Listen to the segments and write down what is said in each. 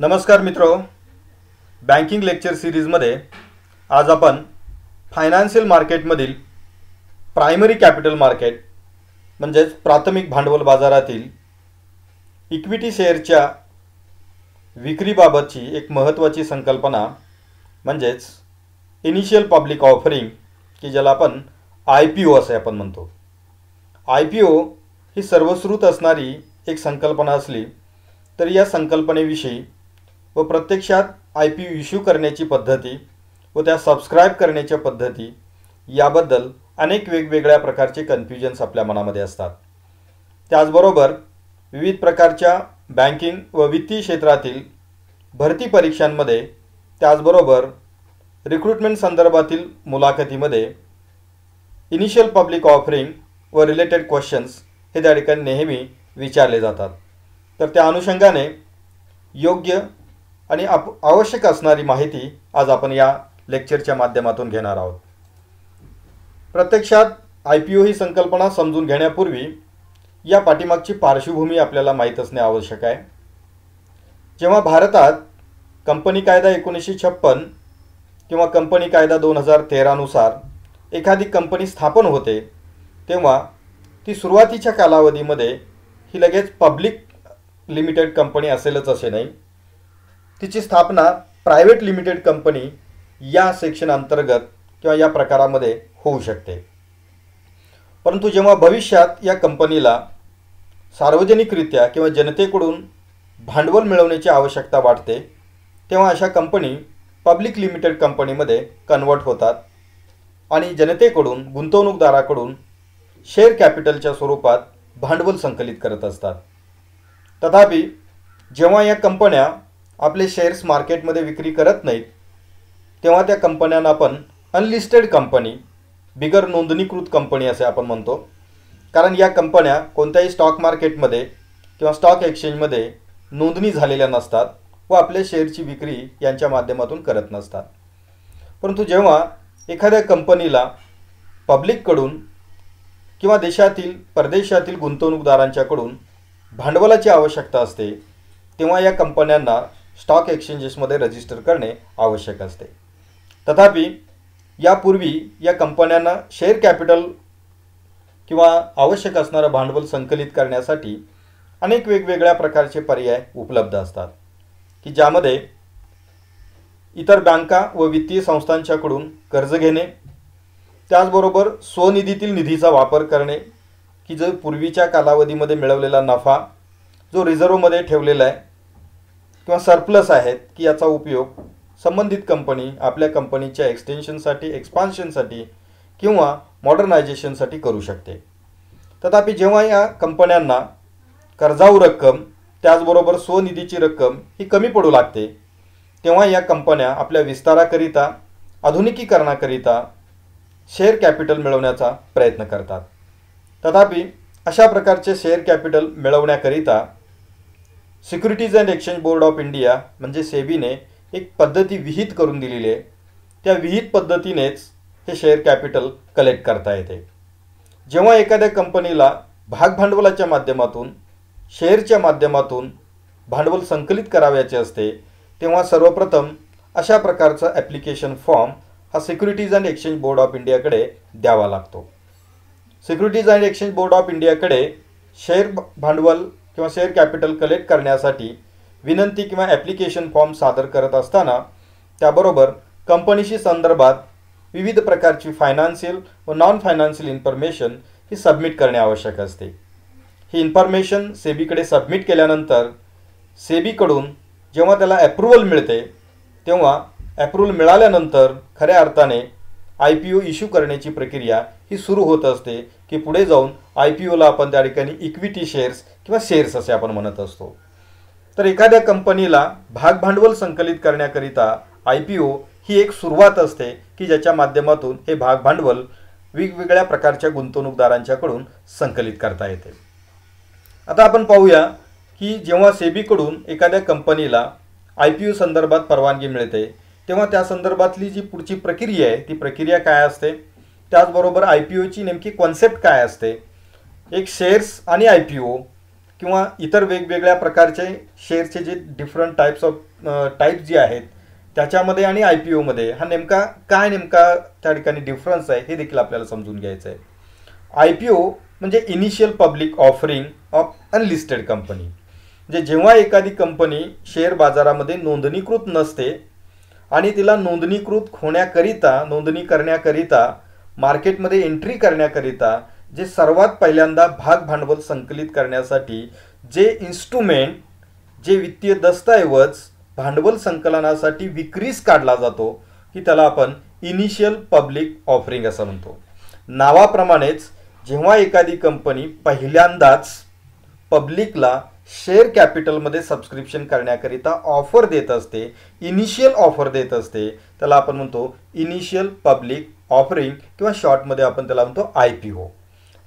नमस्कार मित्रो banking lecture सिरीजमध्ये आज आपण फायनान्शियल मार्केटमधील प्रायमरी कॅपिटल मार्केट म्हणजेच प्राथमिक भांडवल बाजारातील इक्विटी शेअरच्या विक्रीबाबतची एक महत्त्वाची संकल्पना म्हणजेच इनिशियल पब्लिक ऑफरिंग की ज्याला आपण आय पी ओ असे आपण म्हणतो आय पी ओ ही सर्वश्रुत असणारी एक संकल्पना असली तर या संकल्पनेविषयी व प्रत्यक्षात आय पी यू इश्यू करण्याची पद्धती व त्या सबस्क्राईब करण्याच्या पद्धती याबद्दल अनेक वेगवेगळ्या प्रकारचे कन्फ्युजन्स आपल्या मनामध्ये असतात त्याचबरोबर विविध प्रकारच्या बँकिंग व वित्तीय क्षेत्रातील भरती परीक्षांमध्ये त्याचबरोबर रिक्रुटमेंट संदर्भातील मुलाखतीमध्ये इनिशियल पब्लिक ऑफरिंग व रिलेटेड क्वेश्चन्स हे त्या ठिकाणी नेहमी विचारले जातात तर त्या अनुषंगाने योग्य आणि आप आवश्यक असणारी माहिती आज आपण या लेक्चरच्या माध्यमातून घेणार आहोत प्रत्यक्षात आय पी ओ ही संकल्पना समजून घेण्यापूर्वी या पाठीमागची पार्श्वभूमी आपल्याला माहीत असणे आवश्यक आहे जेव्हा भारतात कंपनी कायदा एकोणीसशे छप्पन किंवा कंपनी कायदा दोन हजार तेरानुसार एखादी कंपनी स्थापन होते तेव्हा ती सुरुवातीच्या कालावधीमध्ये ही लगेच पब्लिक लिमिटेड कंपनी असेलच असे नाही तिची स्थापना प्रायव्हेट लिमिटेड कंपनी या सेक्शन अंतर्गत किंवा या प्रकारामध्ये होऊ शकते परंतु जेव्हा भविष्यात या कंपनीला सार्वजनिकरित्या किंवा जनतेकडून भांडवल मिळवण्याची आवश्यकता वाटते तेव्हा अशा कंपनी पब्लिक लिमिटेड कंपनीमध्ये कन्वर्ट होतात आणि जनतेकडून गुंतवणूकदाराकडून शेअर कॅपिटलच्या स्वरूपात भांडवल संकलित करत असतात तथापि जेव्हा या कंपन्या आपले शेअर्स मार्केटमध्ये विक्री करत नाहीत तेव्हा त्या कंपन्यांना आपण अनलिस्टेड कंपनी बिगर नोंदणीकृत कंपनी असे आपण म्हणतो कारण या कंपन्या कोणत्याही स्टॉक मार्केटमध्ये किंवा स्टॉक एक्सचेंजमध्ये नोंदणी झालेल्या नसतात व आपल्या शेअरची विक्री यांच्या माध्यमातून करत नसतात परंतु जेव्हा एखाद्या कंपनीला पब्लिककडून किंवा देशातील परदेशातील गुंतवणूकदारांच्याकडून भांडवलाची आवश्यकता असते तेव्हा या कंपन्यांना स्टॉक एक्सचेंजेसमध्ये रजिस्टर करणे आवश्यक असते तथापि यापूर्वी या, कंपन्यांना शेअर कॅपिटल किंवा आवश्यक असणारं भांडवल संकलित करण्यासाठी अनेक वेगवेगळ्या प्रकारचे पर्याय उपलब्ध असतात की ज्यामध्ये इतर बँका व वित्तीय संस्थांच्याकडून कर्ज घेणे त्याचबरोबर स्वनिधीतील निधीचा वापर करणे की जो पूर्वीच्या कालावधीमध्ये मिळवलेला नफा जो रिझर्वमध्ये ठेवलेला आहे किंवा सरप्लस आहेत की याचा उपयोग संबंधित कंपनी आपल्या कंपनीच्या एक्सटेन्शनसाठी एक्सपान्शनसाठी किंवा मॉडर्नायझेशनसाठी करू शकते तथापि जेव्हा या कंपन्यांना कर्जाऊ रक्कम त्याचबरोबर स्वनिधीची रक्कम ही कमी पडू लागते तेव्हा या कंपन्या आपल्या विस्ताराकरिता आधुनिकीकरणाकरिता शेअर कॅपिटल मिळवण्याचा प्रयत्न करतात तथापि अशा प्रकारचे शेअर कॅपिटल मिळवण्याकरिता securities and exchange board of India म्हणजे सेबीने एक पद्धती विहित करून दिलेली आहे त्या विहित पद्धतीनेच हे शेअर कॅपिटल कलेक्ट करता येते जेव्हा एखाद्या कंपनीला भाग भांडवलाच्या माध्यमातून शेअरच्या माध्यमातून भांडवल संकलित करावयाचे असते तेव्हा सर्वप्रथम अशा प्रकारचा ॲप्लिकेशन फॉर्म हा securities and exchange board of इंडियाकडे द्यावा लागतो securities and exchange board of इंडियाकडे शेअर भांडवल किंवा शेअर कॅपिटल कलेक्ट करण्यासाठी विनंती किंवा ॲप्लिकेशन फॉर्म सादर करत असताना त्याबरोबर कंपनीशी संदर्भात विविध प्रकारची फायनान्शियल व नॉन फायनान्शियल इन्फॉर्मेशन ही सबमिट करणे आवश्यक असते ही इन्फॉर्मेशन सेबीकडे सबमिट केल्यानंतर सेबीकडून जेव्हा त्याला ॲप्रुव्हल मिळते तेव्हा ॲप्रुव्हल मिळाल्यानंतर खऱ्या अर्थाने आय पी ओ इश्यू करण्याची प्रक्रिया ही सुरू होत असते की पुढे जाऊन आय पी ओला आपण त्या ठिकाणी इक्विटी शेअर्स किंवा शेअर्स असे आपण म्हणत असतो तर एखाद्या कंपनीला भाग भांडवल संकलित करण्याकरिता आय पी ओ ही एक सुरुवात असते की ज्याच्या माध्यमातून हे भाग भांडवल वेगवेगळ्या प्रकारच्या गुंतवणूकदारांच्याकडून संकलित करता येते आता आपण पाहूया की जेव्हा सेबीकडून एखाद्या कंपनीला आय पी ओ संदर्भात परवानगी मिळते तेव्हा त्या संदर्भातली जी पुढची प्रक्रिया आहे ती प्रक्रिया काय असते त्याचबरोबर आय पी ओची नेमकी कॉन्सेप्ट काय असते एक शेअर्स आणि आय पी ओ किंवा इतर वेगवेगळ्या प्रकारचे शेअर्सचे जे डिफरंट टाईप्स ऑफ टाईप जे आहेत त्याच्यामध्ये आणि आय पी ओमध्ये हा नेमका काय नेमका त्या ठिकाणी डिफरन्स आहे हे देखील आपल्याला समजून घ्यायचं आहे आय पी ओ म्हणजे initial public offering of unlisted company म्हणजे जेव्हा एखादी कंपनी शेअर बाजारामध्ये नोंदणीकृत नसते आणि तिला नोंदणीकृत होण्याकरिता नोंदणी करण्याकरिता मार्केटमध्ये एंट्री करण्याकरिता जे सर्वात पहिल्यांदा भाग भांडवल संकलित करण्यासाठी जे इन्स्ट्रुमेंट जे वित्तीय दस्तऐवज भांडवल संकलनासाठी विक्रीस काढला जातो की त्याला आपण इनिशियल पब्लिक ऑफरिंग असं म्हणतो नावाप्रमाणेच जेव्हा एखादी कंपनी पहिल्यांदाच पब्लिकला शेअर कॅपिटलमध्ये सबस्क्रिप्शन करण्याकरिता ऑफर देत असते इनिशियल ऑफर देत असते त्याला आपण म्हणतो इनिशियल पब्लिक ऑफरिंग किंवा शॉर्टमध्ये आपण त्याला म्हणतो I P O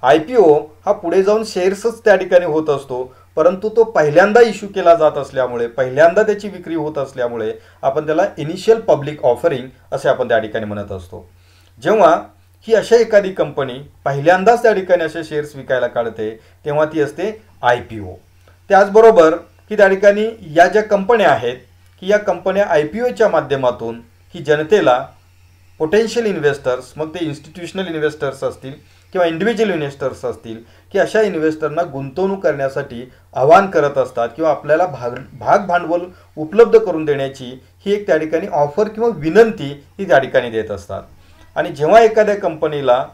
I P O हा पुढे जाऊन शेअर्सच त्या ठिकाणी होत असतो परंतु तो पहिल्यांदा इश्यू केला जात असल्यामुळे पहिल्यांदा त्याची विक्री होत असल्यामुळे आपण त्याला इनिशियल पब्लिक ऑफरिंग असे आपण त्या ठिकाणी म्हणत असतो जेव्हा ही अशा एखादी कंपनी पहिल्यांदाच त्या ठिकाणी असे शेअर्स विकायला काढते तेव्हा ती असते आय पी ओ त्याचबरोबर की त्या ठिकाणी या ज्या कंपन्या आहेत की या कंपन्या आय पी ओच्या माध्यमातून की जनतेला पोटेन्शियल इन्व्हेस्टर्स मग ते इन्स्टिट्युशनल इन्व्हेस्टर्स असतील किंवा इंडिव्हिज्युअल इन्व्हेस्टर्स असतील की अशा इन्व्हेस्टरना गुंतवणूक करण्यासाठी आवाहन करत असतात किंवा आपल्याला भाग भाग भांडवल उपलब्ध करून देण्याची ही एक त्या ठिकाणी ऑफर किंवा विनंती ही त्या ठिकाणी देत असतात आणि जेव्हा एखाद्या कंपनीला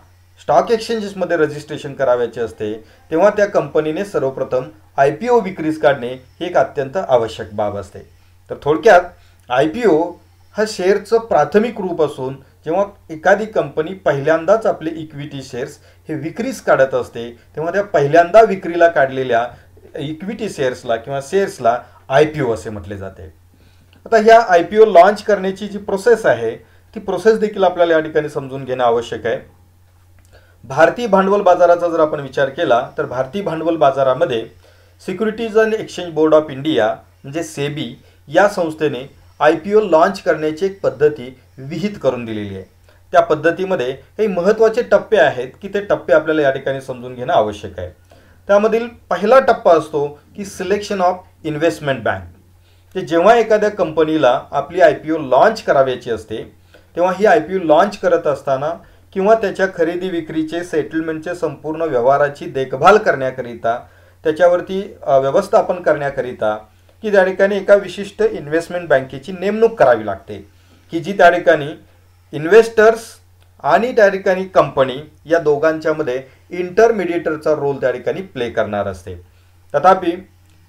स्टॉक एक्सचेंजेसमध्ये रजिस्ट्रेशन करावयाचे असते तेव्हा त्या कंपनीने सर्वप्रथम आय पी ओ विक्रीस काढणे ही एक अत्यंत आवश्यक बाब असते तर थोडक्यात आय पी ओ हा शेअरचं प्राथमिक रूप असून जेव्हा एखादी कंपनी पहिल्यांदाच आपले इक्विटी शेअर्स हे विक्रीस काढत असते तेव्हा त्या पहिल्यांदा विक्रीला काढलेल्या इक्विटी शेअर्सला किंवा शेअर्सला आय पी ओ असे म्हटले जाते आता ह्या आय पी ओ लॉन्च करण्याची जी प्रोसेस आहे ती प्रोसेस देखील आपल्याला या ठिकाणी समजून घेणं आवश्यक आहे भारतीय भांडवल बाजाराचा जर आपण विचार केला तर भारतीय भांडवल बाजारामध्ये securities and exchange board of India म्हणजे सेबी या संस्थेने आय पी ओ लॉन्च करण्याची एक पद्धती विहित करून दिलेली आहे त्या पद्धतीमध्ये काही महत्त्वाचे टप्पे आहेत की ते टप्पे आपल्याला या ठिकाणी समजून घेणं आवश्यक आहे त्यामधील पहिला टप्पा असतो की सिलेक्शन ऑफ इन्व्हेस्टमेंट बँक ते जेव्हा एखाद्या कंपनीला आपली आय पी ओ लॉन्च करावयाची असते तेव्हा ही आय पी ओ लॉन्च करत असताना किंवा त्याच्या खरेदी विक्रीचे सेटलमेंटचे संपूर्ण व्यवहाराची देखभाल करण्याकरिता त्याच्यावरती व्यवस्थापन करण्याकरिता की त्या ठिकाणी एका विशिष्ट इन्व्हेस्टमेंट बँकेची नेमणूक करावी लागते की जी त्या ठिकाणी इन्व्हेस्टर्स आणि त्या ठिकाणी कंपनी या दोघांच्यामध्ये इंटरमिडिएटरचा रोल त्या ठिकाणी प्ले करणार असते तथापि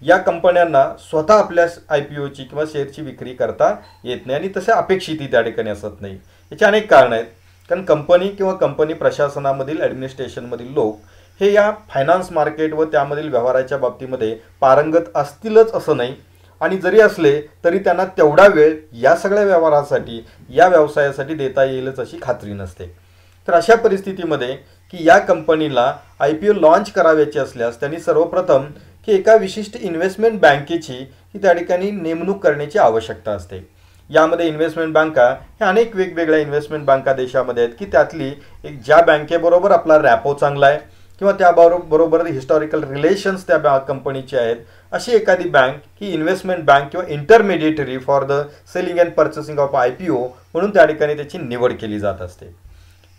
या कंपन्यांना स्वतः आपल्या आय पी ओची किंवा शेअरची विक्री करता येत नाही आणि तसे अपेक्षितही त्या ठिकाणी असत नाही याचे अनेक कारणं आहेत कारण कंपनी किंवा कंपनी प्रशासनामधील ॲडमिनिस्ट्रेशनमधील लोक हे या फायनान्स मार्केट व त्यामधील व्यवहाराच्या बाबतीमध्ये पारंगत असतीलच असं नाही आणि जरी असले तरी त्यांना तेवढा वेळ या सगळ्या व्यवहारासाठी या व्यवसायासाठी देता येईलच अशी खात्री नसते तर अशा परिस्थितीमध्ये की या कंपनीला आय पी ओ लॉन्च कराव्याची असल्यास त्यांनी सर्वप्रथम की एका विशिष्ट इन्व्हेस्टमेंट बँकेची की त्या ठिकाणी नेमणूक करण्याची आवश्यकता असते यामध्ये इन्व्हेस्टमेंट बँका ह्या अनेक वेगवेगळ्या इन्व्हेस्टमेंट बँका देशामध्ये आहेत की त्यातली एक ज्या बँकेबरोबर आपला रॅपो चांगला आहे किंवा त्याबरोबर हिस्टॉरिकल रिलेशन्स त्या बॅ कंपनीचे आहेत अशी एखादी बँक ही इन्व्हेस्टमेंट बँक किंवा intermediary for the selling and purchasing of I P O म्हणून त्या ठिकाणी त्याची निवड केली जात असते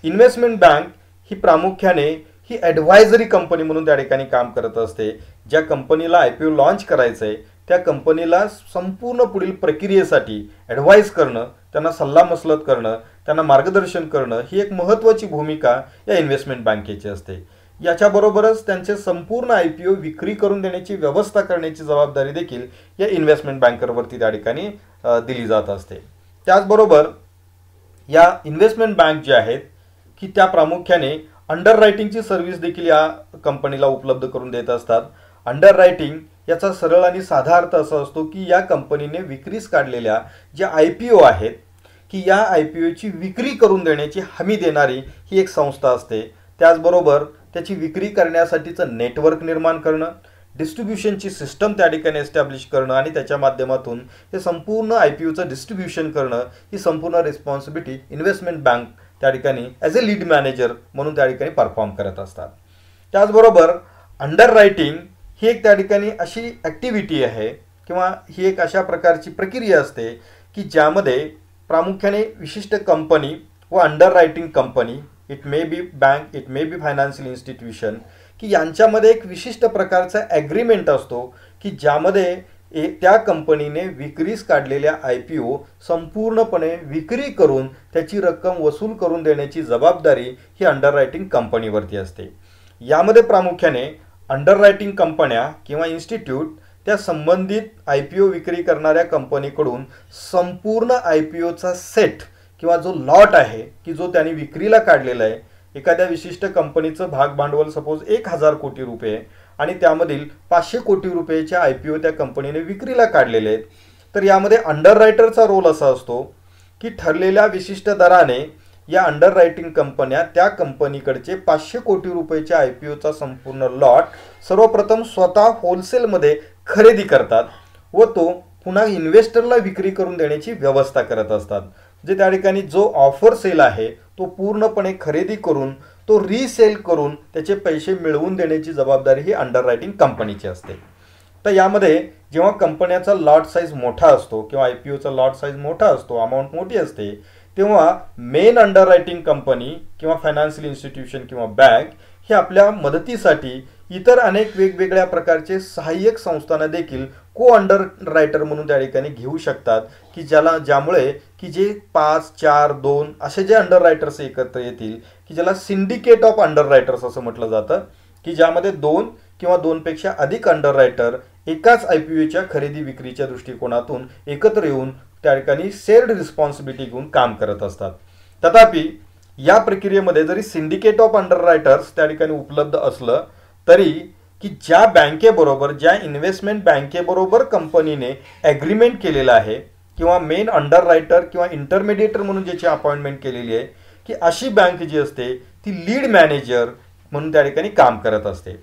इन्व्हेस्टमेंट बँक ही प्रामुख्याने ही ॲडवायझरी कंपनी म्हणून त्या ठिकाणी काम करत असते ज्या कंपनीला आय पी ओ लॉन्च करायचं आहे त्या कंपनीला संपूर्ण पुढील प्रक्रियेसाठी ॲडवाईज करणं त्यांना सल्लामसलत करणं त्यांना मार्गदर्शन करणं ही एक महत्त्वाची भूमिका या इन्व्हेस्टमेंट बँकेची असते याच्याबरोबरच त्यांचे संपूर्ण आय पी ओ विक्री करून देण्याची व्यवस्था करण्याची जबाबदारी देखील या इन्व्हेस्टमेंट बँकरवरती त्या ठिकाणी दिली जात असते त्याचबरोबर या इन्व्हेस्टमेंट बँक जे आहेत की त्या प्रामुख्याने अंडर रायटिंगची सर्व्हिस देखील या कंपनीला उपलब्ध करून देत असतात अंडर रायटिंग याचा सरळ आणि साधा अर्थ असा असतो की या कंपनीने विक्रीस काढलेल्या ज्या आय पी ओ आहेत की या आय पी ओची विक्री करून देण्याची हमी देणारी ही एक संस्था असते त्याचबरोबर त्याची विक्री करण्यासाठीचं नेटवर्क निर्माण करणं डिस्ट्रीब्युशनची सिस्टम त्या ठिकाणी एस्टॅब्लिश करणं आणि त्याच्या माध्यमातून हे संपूर्ण आय पी यूचं डिस्ट्रीब्युशन करणं ही संपूर्ण रिस्पॉन्सिबिलिटी इन्व्हेस्टमेंट बँक त्या ठिकाणी ॲज अ लीड मॅनेजर म्हणून त्या ठिकाणी परफॉर्म करत असतात त्याचबरोबर अंडर रायटिंग ही एक त्या ठिकाणी अशी ॲक्टिव्हिटी आहे किंवा ही एक अशा प्रकारची प्रक्रिया असते की ज्यामध्ये प्रामुख्याने विशिष्ट कंपनी व underwriting company it may be bank it may be financial institution की यांच्यामध्ये एक विशिष्ट प्रकारचा ॲग्रीमेंट असतो की ज्यामध्ये ए त्या कंपनीने विक्रीस काढलेल्या आय पी ओ संपूर्णपणे विक्री करून त्याची रक्कम वसूल करून देण्याची जबाबदारी ही अंडररायटिंग कंपनीवरती असते यामध्ये प्रामुख्याने अंडररायटिंग कंपन्या किंवा इन्स्टिट्यूट त्या संबंधित आय पी ओ विक्री करणाऱ्या कंपनीकडून संपूर्ण आय पी ओचा सेट किंवा जो लॉट आहे की जो त्यांनी विक्रीला काढलेला आहे एखाद्या विशिष्ट कंपनीचं भाग भांडवल सपोज एक हजार कोटी रुपये आणि त्यामधील पाचशे कोटी रुपयेच्या आय पी ओ त्या कंपनीने विक्रीला काढलेले आहेत तर यामध्ये अंडर रायटरचा रोल असा असतो की ठरलेल्या विशिष्ट दराने या अंडर रायटिंग कंपन्या त्या कंपनीकडचे पाचशे कोटी रुपयेच्या आय पी ओचा संपूर्ण लॉट सर्वप्रथम स्वतः होलसेलमध्ये खरेदी करतात व तो पुन्हा इन्व्हेस्टरला विक्री करून देण्याची व्यवस्था करत असतात जे त्या ठिकाणी जो ऑफर सेल आहे तो पूर्णपणे खरेदी करून तो रिसेल करून त्याचे पैसे मिळवून देण्याची जबाबदारी ही अंडर रायटिंग कंपनीची असते तर यामध्ये जेव्हा कंपन्याचा लॉट साईज मोठा असतो किंवा आय पी ओचा लॉट साईज मोठा असतो अमाऊंट मोठी असते तेव्हा मेन अंडर रायटिंग कंपनी किंवा फायनान्शियल इन्स्टिट्यूशन किंवा बँक हे आपल्या मदतीसाठी इतर अनेक वेगवेगळ्या प्रकारचे सहाय्यक संस्थांना देखील को अंडर रायटर म्हणून त्या ठिकाणी घेऊ शकतात की ज्याला ज्यामुळे की जे पाच चार दोन असे जे अंडर रायटर्स एकत्र येतील की ज्याला सिंडिकेट ऑफ अंडर रायटर्स असं म्हटलं जातं की ज्यामध्ये दोन किंवा दोनपेक्षा अधिक अंडर रायटर एकाच आय पी यूच्या खरेदी विक्रीच्या दृष्टिकोनातून एकत्र येऊन त्या ठिकाणी शेअर्ड रिस्पॉन्सिबिलिटी घेऊन काम करत असतात तथापि या प्रक्रियेमध्ये जरी सिंडिकेट ऑफ अंडर रायटर्स त्या ठिकाणी उपलब्ध असलं तरी की ज्या बँकेबरोबर ज्या इन्व्हेस्टमेंट बँकेबरोबर कंपनीने ॲग्रीमेंट केलेलं आहे किंवा मेन अंडर रायटर किंवा इंटरमिडिएटर म्हणून ज्याची अपॉइंटमेंट केलेली आहे की अशी बँक जी असते ती लीड मॅनेजर म्हणून त्या ठिकाणी काम करत असते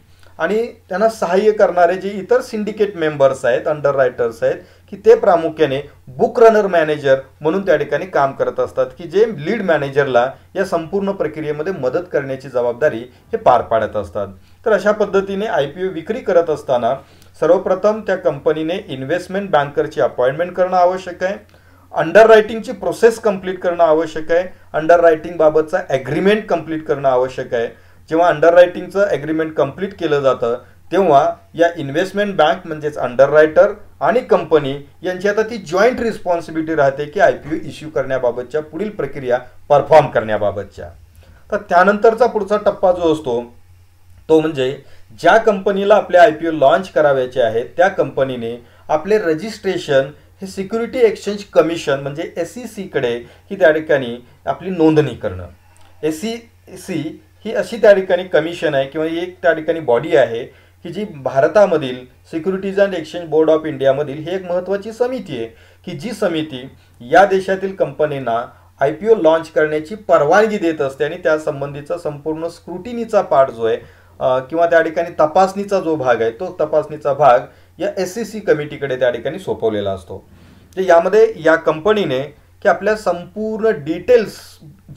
आणि त्यांना सहाय्य करणारे जे इतर सिंडिकेट मेंबर्स आहेत अंडर रायटर्स आहेत की ते प्रामुख्याने बुक रनर मॅनेजर म्हणून त्या ठिकाणी काम करत असतात की जे लीड मॅनेजरला या संपूर्ण प्रक्रियेमध्ये मदत करण्याची जबाबदारी हे पार पाडत असतात तर अशा पद्धतीने आय पी ओ विक्री करत असताना सर्वप्रथम त्या कंपनीने इन्व्हेस्टमेंट बँकरची अपॉइंटमेंट करणं आवश्यक आहे अंडर रायटिंगची प्रोसेस कंप्लीट करणं आवश्यक आहे अंडर रायटिंगबाबतचा ॲग्रीमेंट कंप्लीट करणं आवश्यक आहे जेव्हा अंडर रायटिंगचं ॲग्रीमेंट कंप्लीट केलं जातं तेव्हा या इन्व्हेस्टमेंट बँक म्हणजेच अंडर रायटर आणि कंपनी यांची आता ती जॉईंट रिस्पॉन्सिबिलिटी राहते की आय पी ओ इश्यू करण्याबाबतच्या पुढील प्रक्रिया परफॉर्म करण्याबाबतच्या तर त्यानंतरचा पुढचा टप्पा जो असतो तो म्हणजे ज्या कंपनीला आपले आय पी ओ लॉन्च करावयाचे आहेत त्या कंपनीने आपले रजिस्ट्रेशन हे सिक्युरिटी एक्सचेंज कमिशन म्हणजे एस सी e सीकडे ही त्या ठिकाणी आपली नोंदणी करणं एस सी सी ही अशी त्या ठिकाणी कमिशन आहे किंवा एक त्या ठिकाणी बॉडी आहे की जी भारतामधील securities and exchange board of इंडियामधील ही एक महत्त्वाची समिती आहे की जी समिती या देशातील कंपनींना आय पी ओ लॉन्च करण्याची परवानगी देत असते आणि त्या संबंधीचा संपूर्ण स्क्रुटिनीचा पार्ट जो आहे किंवा त्या ठिकाणी तपासणीचा जो भाग आहे तो तपासणीचा भाग या एस सी सी कमिटीकडे त्या ठिकाणी सोपवलेला असतो यामध्ये या कंपनीने की आपल्या संपूर्ण डिटेल्स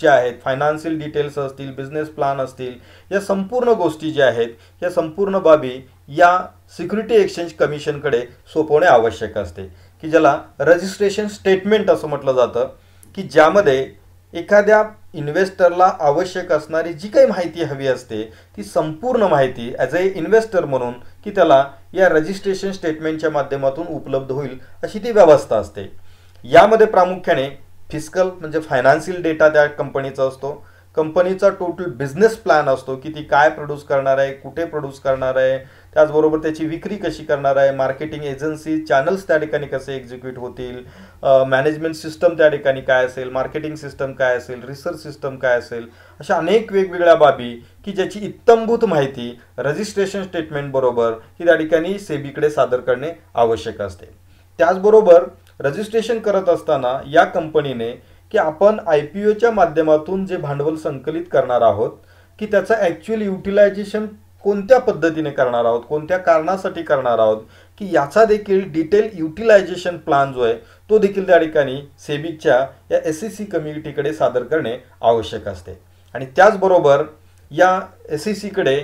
जे आहेत फायनान्शियल डिटेल्स असतील बिझनेस प्लॅन असतील या संपूर्ण गोष्टी ज्या आहेत या संपूर्ण बाबी या सिक्युरिटी एक्सचेंज कमिशनकडे सोपवणे आवश्यक असते की ज्याला रजिस्ट्रेशन स्टेटमेंट असं म्हटलं जातं की ज्यामध्ये एखाद्या इन्व्हेस्टरला आवश्यक असणारी जी काही माहिती हवी असते ती संपूर्ण माहिती ॲज अ इन्व्हेस्टर म्हणून की त्याला या रजिस्ट्रेशन स्टेटमेंटच्या माध्यमातून उपलब्ध होईल अशी ती व्यवस्था असते यामध्ये प्रामुख्याने फिस्कल म्हणजे फायनान्शियल डेटा त्या कंपनीचा असतो कंपनीचा टोटल बिझनेस प्लॅन असतो की ती काय प्रोड्यूस करणार आहे कुठे प्रोड्यूस करणार आहे त्याचबरोबर त्याची विक्री कशी करणार आहे मार्केटिंग एजन्सी चॅनल्स त्या ठिकाणी कसे एक्झिक्यूट होतील मॅनेजमेंट सिस्टम त्या ठिकाणी काय असेल मार्केटिंग सिस्टम काय असेल रिसर्च सिस्टम काय असेल अशा अनेक वेगवेगळ्या बाबी की ज्याची इत्तमभूत माहिती रजिस्ट्रेशन स्टेटमेंट बरोबर ही त्या ठिकाणी सेबीकडे सादर करणे आवश्यक असते त्याचबरोबर रजिस्ट्रेशन करत असताना या कंपनीने की आपण आय पी ओच्या माध्यमातून जे भांडवल संकलित करणार आहोत की त्याचं ॲक्च्युअल युटिलायझेशन कोणत्या पद्धतीने करणार आहोत कोणत्या कारणासाठी करणार आहोत की याचा देखील डिटेल युटिलायझेशन प्लान जो आहे तो देखील त्या ठिकाणी सेबिकच्या या एस सी सी कम्युनिटीकडे सादर करणे आवश्यक असते आणि त्याचबरोबर या एस सी e सीकडे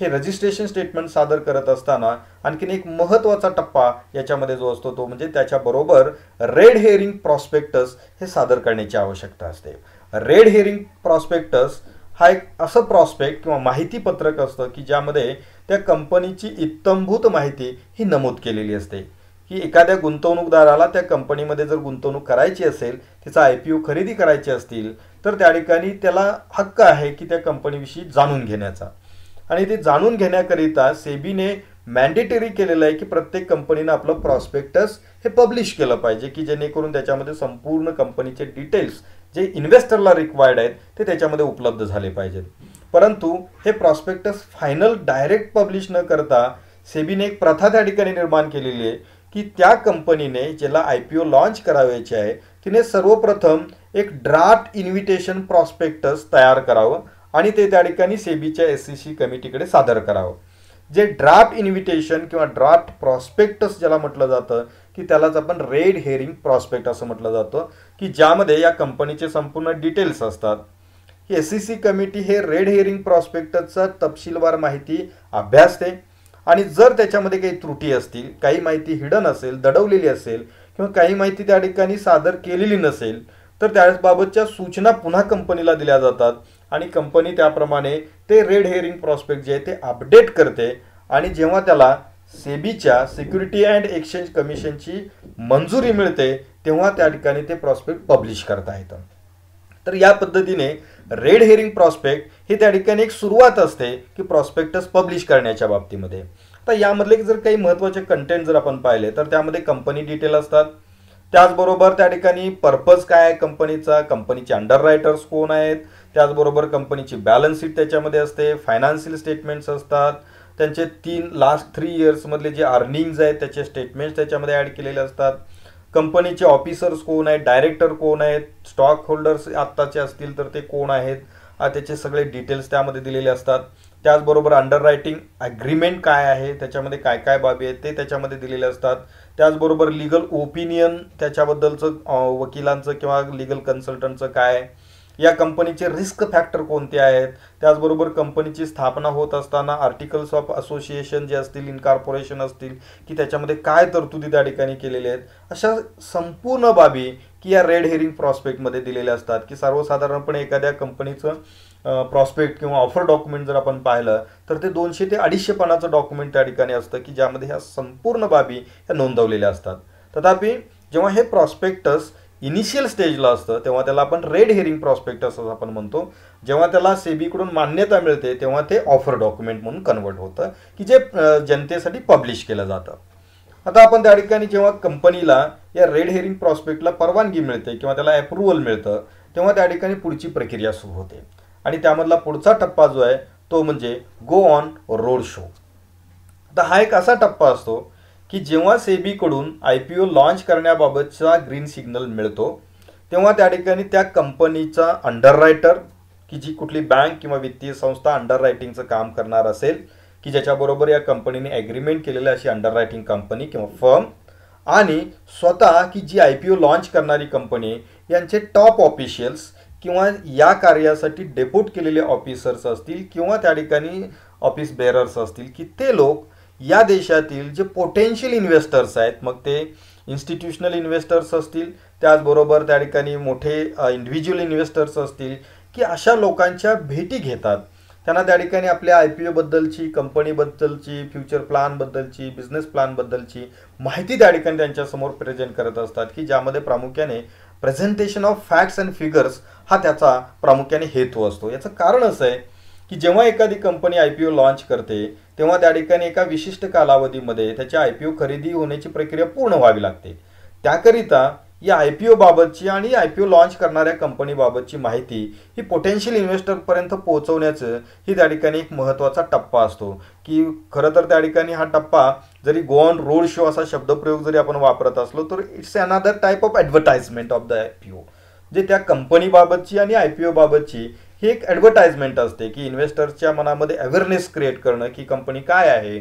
हे रजिस्ट्रेशन स्टेटमेंट सादर करत असताना आणखीन एक महत्त्वाचा टप्पा याच्यामध्ये जो असतो तो म्हणजे त्याच्याबरोबर रेड हेअरिंग प्रॉस्पेक्टस हे सादर करण्याची आवश्यकता असते रेड हेअरिंग प्रॉस्पेक्टस हा एक असं प्रॉस्पेक्ट किंवा माहितीपत्रक असतं की ज्यामध्ये त्या कंपनीची इत्तंभूत माहिती ही नमूद केलेली असते की एखाद्या गुंतवणूकदाराला त्या कंपनीमध्ये जर गुंतवणूक करायची असेल तिचा आय पी ओ खरेदी करायची असतील तर त्या ठिकाणी त्याला हक्क आहे की त्या कंपनीविषयी जाणून घेण्याचा आणि ते जाणून घेण्याकरिता सेबीने मॅन्डेटरी केलेलं आहे की प्रत्येक कंपनीनं आपलं प्रॉस्पेक्टस हे पब्लिश केलं पाहिजे की जेणेकरून त्याच्यामध्ये संपूर्ण कंपनीचे डिटेल्स जे इन्व्हेस्टरला रिक्वायर्ड आहेत ते त्याच्यामध्ये उपलब्ध झाले पाहिजेत परंतु हे प्रॉस्पेक्टस फायनल डायरेक्ट पब्लिश न करता सेबीने एक प्रथा त्या ठिकाणी निर्माण केलेली आहे की त्या कंपनीने ज्याला आय पी ओ लॉन्च करावायचे आहे तिने सर्वप्रथम एक ड्राफ्ट इन्व्हिटेशन प्रॉस्पेक्टस तयार करावं आणि ते त्या ठिकाणी सेबीच्या एस सी सी कमिटीकडे सादर करावं जे ड्राफ्ट इन्व्हिटेशन किंवा ड्राफ्ट प्रॉस्पेक्टस ज्याला म्हटलं जातं की त्यालाच आपण रेड हेरिंग प्रॉस्पेक्ट असं म्हटलं जातं की ज्यामध्ये या कंपनीचे संपूर्ण डिटेल्स असतात एस सी सी कमिटी हे रेड हेअरिंग प्रॉस्पेक्टचा तपशीलवार माहिती अभ्यासते आणि जर त्याच्यामध्ये काही त्रुटी असतील काही माहिती हिडन असेल दडवलेली असेल किंवा काही माहिती त्या ठिकाणी सादर केलेली नसेल तर त्याबाबतच्या सूचना पुन्हा कंपनीला दिल्या जातात आणि कंपनी त्याप्रमाणे ते रेड हेअरिंग प्रॉस्पेक्ट जे आहे ते अपडेट करते आणि जेव्हा त्याला सेबीच्या सिक्युरिटी अँड एक्सचेंज कमिशनची मंजुरी मिळते तेव्हा त्या ठिकाणी ते प्रॉस्पेक्ट पब्लिश करता येतं तर या पद्धतीने रेड हेरिंग प्रॉस्पेक्ट हे त्या ठिकाणी एक सुरुवात असते की प्रॉस्पेक्टस पब्लिश करण्याच्या बाबतीमध्ये आता यामधले जर काही महत्त्वाचे कंटेंट जर आपण पाहिले तर त्यामध्ये कंपनी डिटेल असतात त्याचबरोबर त्या ठिकाणी पर्पज काय आहे कंपनीचा कंपनीचे अंडर रायटर्स कोण आहेत त्याचबरोबर कंपनीची बॅलन्स शीट त्याच्यामध्ये असते फायनान्शियल स्टेटमेंट्स असतात त्यांचे तीन लास्ट थ्री इयर्समधले जे अर्निंग्ज आहेत त्याचे स्टेटमेंट्स त्याच्यामध्ये ॲड केलेले असतात कंपनीचे ऑफिसर्स कोण आहेत डायरेक्टर कोण आहेत स्टॉक होल्डर्स आत्ताचे असतील तर ते कोण आहेत त्याचे सगळे डिटेल्स त्यामध्ये दिलेले असतात त्याचबरोबर अंडर रायटिंग ॲग्रीमेंट काय आहे त्याच्यामध्ये काय काय बाबी आहेत ते त्याच्यामध्ये दिलेले असतात त्याचबरोबर लिगल ओपिनियन त्याच्याबद्दलचं वकिलांचं किंवा लिगल कन्सल्टंटचं काय आहे या कंपनीचे रिस्क फॅक्टर कोणते आहेत त्याचबरोबर कंपनीची स्थापना होत असताना आर्टिकल्स ऑफ असोसिएशन जे असतील इनकॉर्पोरेशन असतील की त्याच्यामध्ये काय तरतुदी त्या ठिकाणी केलेल्या आहेत अशा संपूर्ण बाबी की या रेड हेरिंग प्रॉस्पेक्टमध्ये दिलेल्या असतात की सर्वसाधारणपणे एखाद्या कंपनीचं प्रॉस्पेक्ट किंवा ऑफर डॉक्युमेंट जर आपण पाहिलं तर ते दोनशे ते अडीचशे पानाचं डॉक्युमेंट त्या ठिकाणी असतं की ज्यामध्ये ह्या संपूर्ण बाबी ह्या नोंदवलेल्या असतात तथापि जेव्हा हे प्रॉस्पेक्टस इनिशियल स्टेजला असतं तेव्हा त्याला आपण रेड हेरिंग प्रॉस्पेक्ट असं आपण म्हणतो जेव्हा त्याला सेबीकडून मान्यता मिळते तेव्हा ते ऑफर डॉक्युमेंट म्हणून कन्वर्ट होतं की जे जनतेसाठी पब्लिश केलं जातं आता आपण त्या ठिकाणी जेव्हा कंपनीला या रेड हेरिंग प्रॉस्पेक्टला परवानगी मिळते किंवा त्याला अप्रुव्हल मिळतं तेव्हा त्या ठिकाणी पुढची प्रक्रिया सुरू होते आणि त्यामधला पुढचा टप्पा जो आहे तो म्हणजे गो ऑन रोड शो आता हा एक असा टप्पा असतो की जेव्हा सेबीकडून आय पी ओ लॉन्च करण्याबाबतचा ग्रीन सिग्नल मिळतो तेव्हा त्या ठिकाणी त्या कंपनीचा अंडररायटर की जी कुठली बँक किंवा वित्तीय संस्था अंडर रायटिंगचं काम करणार असेल की ज्याच्याबरोबर या कंपनीने ॲग्रीमेंट केलेलं अशी अंडररायटिंग कंपनी किंवा फर्म आणि स्वतः की जी आय पी ओ लॉन्च करणारी कंपनी यांचे टॉप ऑफिशियल्स किंवा या कार्यासाठी डेपोट केलेले ऑफिसर्स असतील किंवा त्या ठिकाणी ऑफिस बेअरर्स असतील की ते लोक या देशातील जे पोटेन्शियल इन्व्हेस्टर्स आहेत मग ते इन्स्टिट्युशनल इन्व्हेस्टर्स असतील त्याचबरोबर त्या ठिकाणी मोठे इंडिव्हिज्युअल इन्व्हेस्टर्स असतील की अशा लोकांच्या भेटी घेतात त्यांना त्या ठिकाणी आपल्या आय पी ओबद्दलची कंपनीबद्दलची फ्युचर प्लॅनबद्दलची बिझनेस प्लॅनबद्दलची माहिती त्या ठिकाणी त्यांच्यासमोर प्रेझेंट करत असतात की ज्यामध्ये प्रामुख्याने presentation of facts and figures हा त्याचा प्रामुख्याने हेतू असतो याचं कारण असं आहे की जेव्हा एखादी company I P O launch करते तेव्हा त्या ठिकाणी एका विशिष्ट कालावधीमध्ये त्याची आय पी ओ खरेदी होण्याची प्रक्रिया पूर्ण व्हावी लागते त्याकरिता या आय पी ओबाबतची आणि आय पी ओ लॉन्च करणाऱ्या कंपनीबाबतची माहिती ही पोटेन्शियल इन्व्हेस्टरपर्यंत पोहोचवण्याचं ही त्या ठिकाणी एक महत्त्वाचा टप्पा असतो की खरं तर त्या ठिकाणी हा टप्पा जरी गोन रोड शो असा शब्दप्रयोग जरी आपण वापरत असलो तर it's another type of advertisement of the I P O जे त्या कंपनीबाबतची आणि आय पी ओबाबतची ही एक ॲडव्हर्टाईजमेंट असते की इन्व्हेस्टर्सच्या मनामध्ये अवेअरनेस क्रिएट करणं की कंपनी काय आहे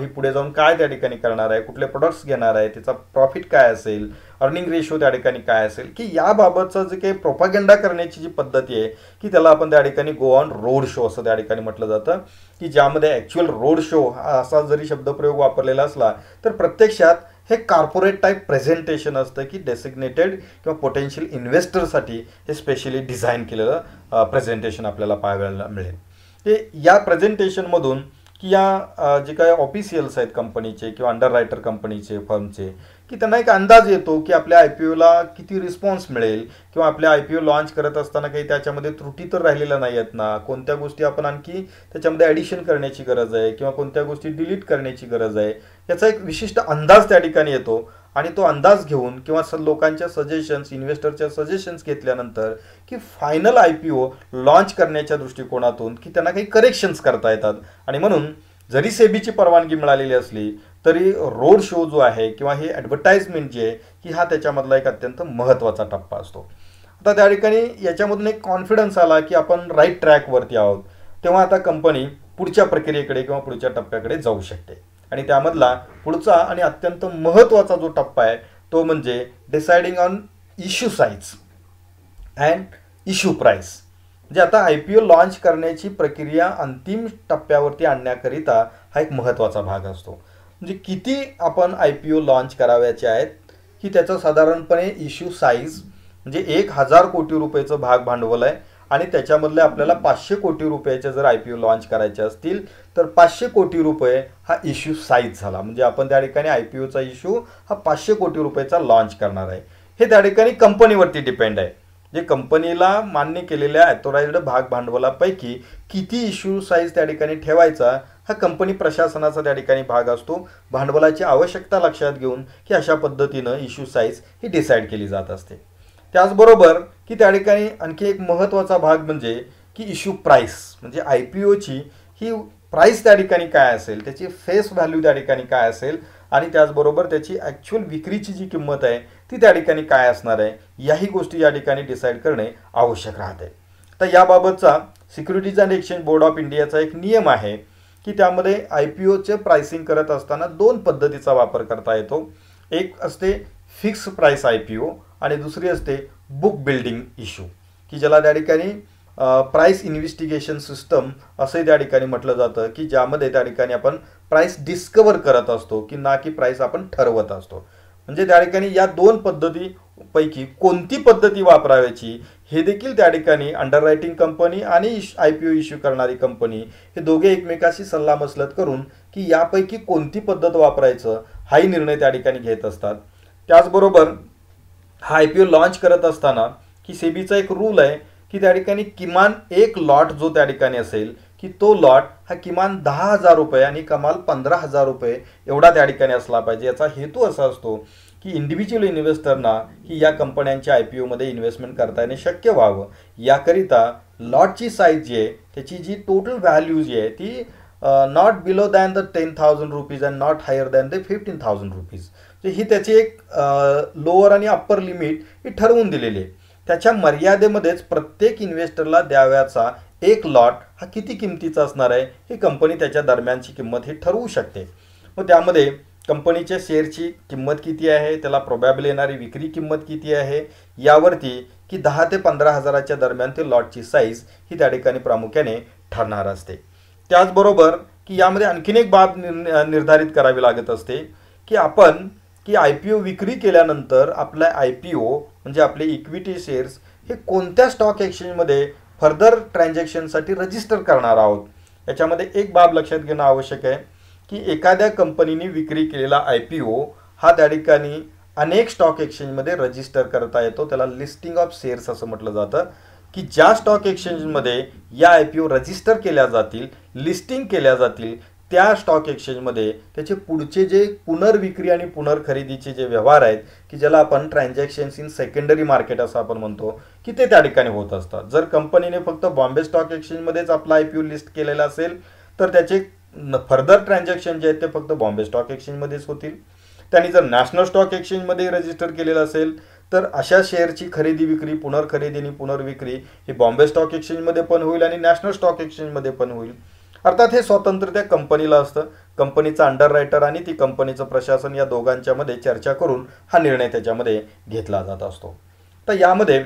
ही पुढे जाऊन काय त्या ठिकाणी करणार आहे कुठले प्रोडक्ट्स घेणार आहे त्याचा प्रॉफिट काय असेल अर्निंग रेशो त्या ठिकाणी काय असेल की याबाबतचं जे काही प्रोपागेंडा करण्याची जी पद्धती आहे की त्याला आपण त्या ठिकाणी गो ऑन रोड शो असं त्या ठिकाणी म्हटलं जातं की ज्यामध्ये ॲक्च्युअल रोड शो असा जरी शब्दप्रयोग वापरलेला असला तर प्रत्यक्षात हे कॉर्पोरेट टाईप प्रेझेंटेशन असतं की डेसिग्नेटेड किंवा पोटेन्शियल इन्व्हेस्टरसाठी हे स्पेशली डिझाईन केलेलं प्रेझेंटेशन आपल्याला पाहायला मिळेल ते या प्रेझेंटेशनमधून की या जे काय ऑफिशियल्स आहेत कंपनीचे किंवा अंडर रायटर कंपनीचे फर्मचे की त्यांना एक अंदाज येतो की आपल्या आय पी ओला किती रिस्पॉन्स मिळेल किंवा आपल्या आय पी ओ लॉन्च करत असताना काही त्याच्यामध्ये त्रुटी तर राहिलेल्या नाही आहेत ना कोणत्या गोष्टी आपण आणखी त्याच्यामध्ये ॲडिशन करण्याची गरज आहे किंवा कोणत्या गोष्टी डिलीट करण्याची गरज आहे याचा एक विशिष्ट अंदाज त्या ठिकाणी येतो आणि तो अंदाज घेऊन किंवा स लोकांच्या सजेशन्स इन्व्हेस्टरच्या सजेशन्स घेतल्यानंतर की final I P O launch करण्याच्या दृष्टिकोनातून की त्यांना काही करेक्शन्स करता येतात आणि म्हणून जरी सेबीची परवानगी मिळालेली असली तरी रोड शो जो आहे किंवा हे ॲडव्हर्टाईजमेंट जे आहे की हा त्याच्यामधला एक अत्यंत महत्त्वाचा टप्पा असतो आता त्या ठिकाणी याच्यामधून एक कॉन्फिडन्स आला की आपण राईट ट्रॅकवरती आहोत तेव्हा आता कंपनी पुढच्या प्रक्रियेकडे किंवा पुढच्या टप्प्याकडे जाऊ शकते आणि त्यामधला पुढचा आणि अत्यंत महत्त्वाचा जो टप्पा आहे तो म्हणजे deciding on issue size and issue price म्हणजे आता आय पी ओ लॉन्च करण्याची प्रक्रिया अंतिम टप्प्यावरती आणण्याकरिता हा एक महत्त्वाचा भाग असतो म्हणजे किती आपण आय पी ओ लॉन्च करावयाचे आहेत की त्याचं साधारणपणे इश्यू साईज म्हणजे एक हजार कोटी रुपयेचं भाग भांडवल आहे आणि त्याच्यामधले आपल्याला पाचशे कोटी रुपयाचे जर आय पी ओ लॉन्च करायचे असतील तर पाचशे कोटी रुपये हा इश्यू साईज झाला म्हणजे आपण त्या ठिकाणी आय पी ओचा इश्यू हा पाचशे कोटी रुपयाचा लॉन्च करणार आहे हे त्या ठिकाणी कंपनीवरती डिपेंड आहे जे कंपनीला मान्य केलेल्या ॲथोराइज्ड भाग भांडवलापैकी किती इश्यू साईज त्या ठिकाणी ठेवायचा हा कंपनी प्रशासनाचा त्या ठिकाणी भाग असतो भांडवलाची आवश्यकता लक्षात घेऊन की अशा पद्धतीनं इश्यू साईज ही डिसाईड केली जात असते त्याचबरोबर की त्या ठिकाणी आणखी एक महत्त्वाचा भाग म्हणजे की इश्यू प्राईस म्हणजे आय पी ओची ही प्राईस त्या ठिकाणी काय असेल त्याची फेस व्हॅल्यू त्या ठिकाणी काय असेल आणि त्याचबरोबर त्याची ॲक्च्युअल विक्रीची जी किंमत आहे ती त्या ठिकाणी काय असणार आहे याही गोष्टी या ठिकाणी डिसाईड करणे आवश्यक राहते तर याबाबतचा securities and exchange board of इंडियाचा एक नियम आहे की त्यामध्ये आय पी ओचे प्राइसिंग करत असताना दोन पद्धतीचा वापर करता येतो एक असते fix price I P O आणि दुसरी असते बुक बिल्डिंग इश्यू की ज्याला त्या ठिकाणी प्राईस इन्व्हेस्टिगेशन सिस्टम असंही त्या ठिकाणी म्हटलं जातं की ज्यामध्ये त्या ठिकाणी आपण प्राईस डिस्कवर करत असतो की ना की प्राईस आपण ठरवत असतो म्हणजे त्या ठिकाणी या दोन पद्धतीपैकी कोणती पद्धती वापरावायची हे देखील त्या ठिकाणी अंडर रायटिंग कंपनी आणि आय पी ओ इश्यू करणारी कंपनी हे दोघे एकमेकाशी सल्लामसलत करून की यापैकी कोणती पद्धत वापरायचं हाही निर्णय त्या ठिकाणी घेत असतात त्याचबरोबर हा आय पी ओ लॉन्च करत असताना की सेबीचा एक रूल आहे की त्या ठिकाणी किमान एक लॉट जो त्या ठिकाणी असेल की तो लॉट हा किमान दहा हजार रुपये आणि कमाल पंधरा हजार रुपये एवढा त्या ठिकाणी असला पाहिजे याचा हेतू असा असतो की इंडिव्हिज्युअल इन्व्हेस्टरना ही या कंपन्यांच्या आय पी ओमध्ये इन्व्हेस्टमेंट करता येणे शक्य व्हावं याकरिता लॉटची साईज जी आहे त्याची जी टोटल व्हॅल्यू जी आहे ती not below than the ten thousand rupees and not higher than the fifteen thousand rupees ही त्याची एक लोअर आणि अप्पर लिमिट ही ठरवून दिलेली आहे त्याच्या मर्यादेमध्येच प्रत्येक इन्व्हेस्टरला द्याव्याचा एक लॉट हा किती किमतीचा असणार आहे ही कंपनी त्याच्या दरम्यानची किंमत ही ठरवू शकते मग त्यामध्ये कंपनीच्या शेअरची किंमत किती आहे त्याला प्रोबॅबल येणारी विक्री किंमत किती आहे यावरती की दहा ते पंधरा हजाराच्या दरम्यान ते लॉटची साईज ही त्या ठिकाणी प्रामुख्याने ठरणार असते त्याचबरोबर की यामध्ये आणखीन एक बाब निर्धारित करावी लागत असते की आपण की आय पी ओ विक्री केल्यानंतर आपला आय पी ओ म्हणजे आपले इक्विटी शेअर्स हे कोणत्या स्टॉक एक्सचेंजमध्ये फर्दर ट्रान्झॅक्शनसाठी रजिस्टर करणार आहोत याच्यामध्ये एक बाब लक्षात घेणं आवश्यक आहे की एखाद्या कंपनीने विक्री केलेला आय पी ओ हा त्या ठिकाणी अनेक स्टॉक एक्सचेंजमध्ये रजिस्टर करता येतो त्याला लिस्टिंग ऑफ शेअर्स असं म्हटलं जातं की ज्या स्टॉक एक्सचेंजमध्ये या आय पी ओ रजिस्टर केल्या जातील लिस्टिंग केल्या जातील त्या स्टॉक एक्सचेंजमध्ये त्याचे पुढचे जे पुनर्विक्री आणि पुनर्खरेदीचे जे व्यवहार आहेत की ज्याला आपण ट्रान्झॅक्शन्स इन सेकंडरी मार्केट असं आपण म्हणतो की ते त्या ठिकाणी होत असतात जर कंपनीने फक्त बॉम्बे स्टॉक एक्सचेंजमध्येच आपलं आय पी ओ लिस्ट केलेला असेल तर त्याचे फर्दर ट्रान्झॅक्शन जे आहेत ते फक्त बॉम्बे स्टॉक एक्सचेंजमध्येच होतील त्यांनी जर नॅशनल स्टॉक एक्सचेंजमध्ये रजिस्टर केलेलं असेल तर अशा शेअरची खरेदी विक्री पुनर्खरेदी आणि पुनर्विक्री ही बॉम्बे स्टॉक एक्सचेंजमध्ये पण होईल आणि नॅशनल स्टॉक एक्सचेंजमध्ये पण होईल अर्थात हे स्वातंत्र्य त्या कंपनीला असतं कंपनीचं अंडर रायटर आणि ती कंपनीचं प्रशासन या दोघांच्यामध्ये चर्चा करून हा निर्णय त्याच्यामध्ये घेतला जात असतो तर यामध्ये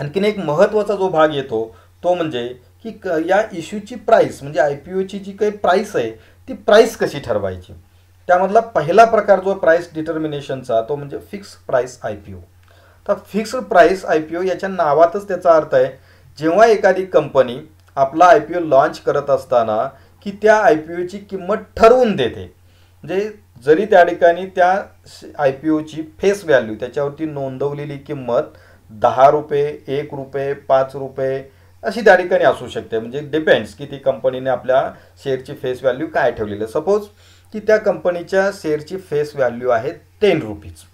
आणखीन एक महत्त्वाचा जो भाग येतो तो म्हणजे की या इश्यूची प्राईस म्हणजे आय पी ओची जी काही प्राईस आहे ती प्राईस कशी ठरवायची त्यामधला पहिला प्रकार जो प्राईस डिटर्मिनेशनचा तो म्हणजे fix price I P O तर fix price I P O याच्या नावातच त्याचा अर्थ आहे जेव्हा एखादी कंपनी आपला आय पी ओ लॉन्च करत असताना की त्या आय पी ओची किंमत ठरवून देते म्हणजे जरी त्या ठिकाणी त्या आय पी ओची फेस व्हॅल्यू त्याच्यावरती नोंदवलेली किंमत दहा रुपये एक रुपये पाच रुपये अशी त्या ठिकाणी असू शकते म्हणजे डिपेंड्स की ती कंपनीने आपल्या शेअरची फेस व्हॅल्यू काय ठेवलेलं सपोज की त्या कंपनीच्या शेअरची फेस व्हॅल्यू आहे टेन रुपीज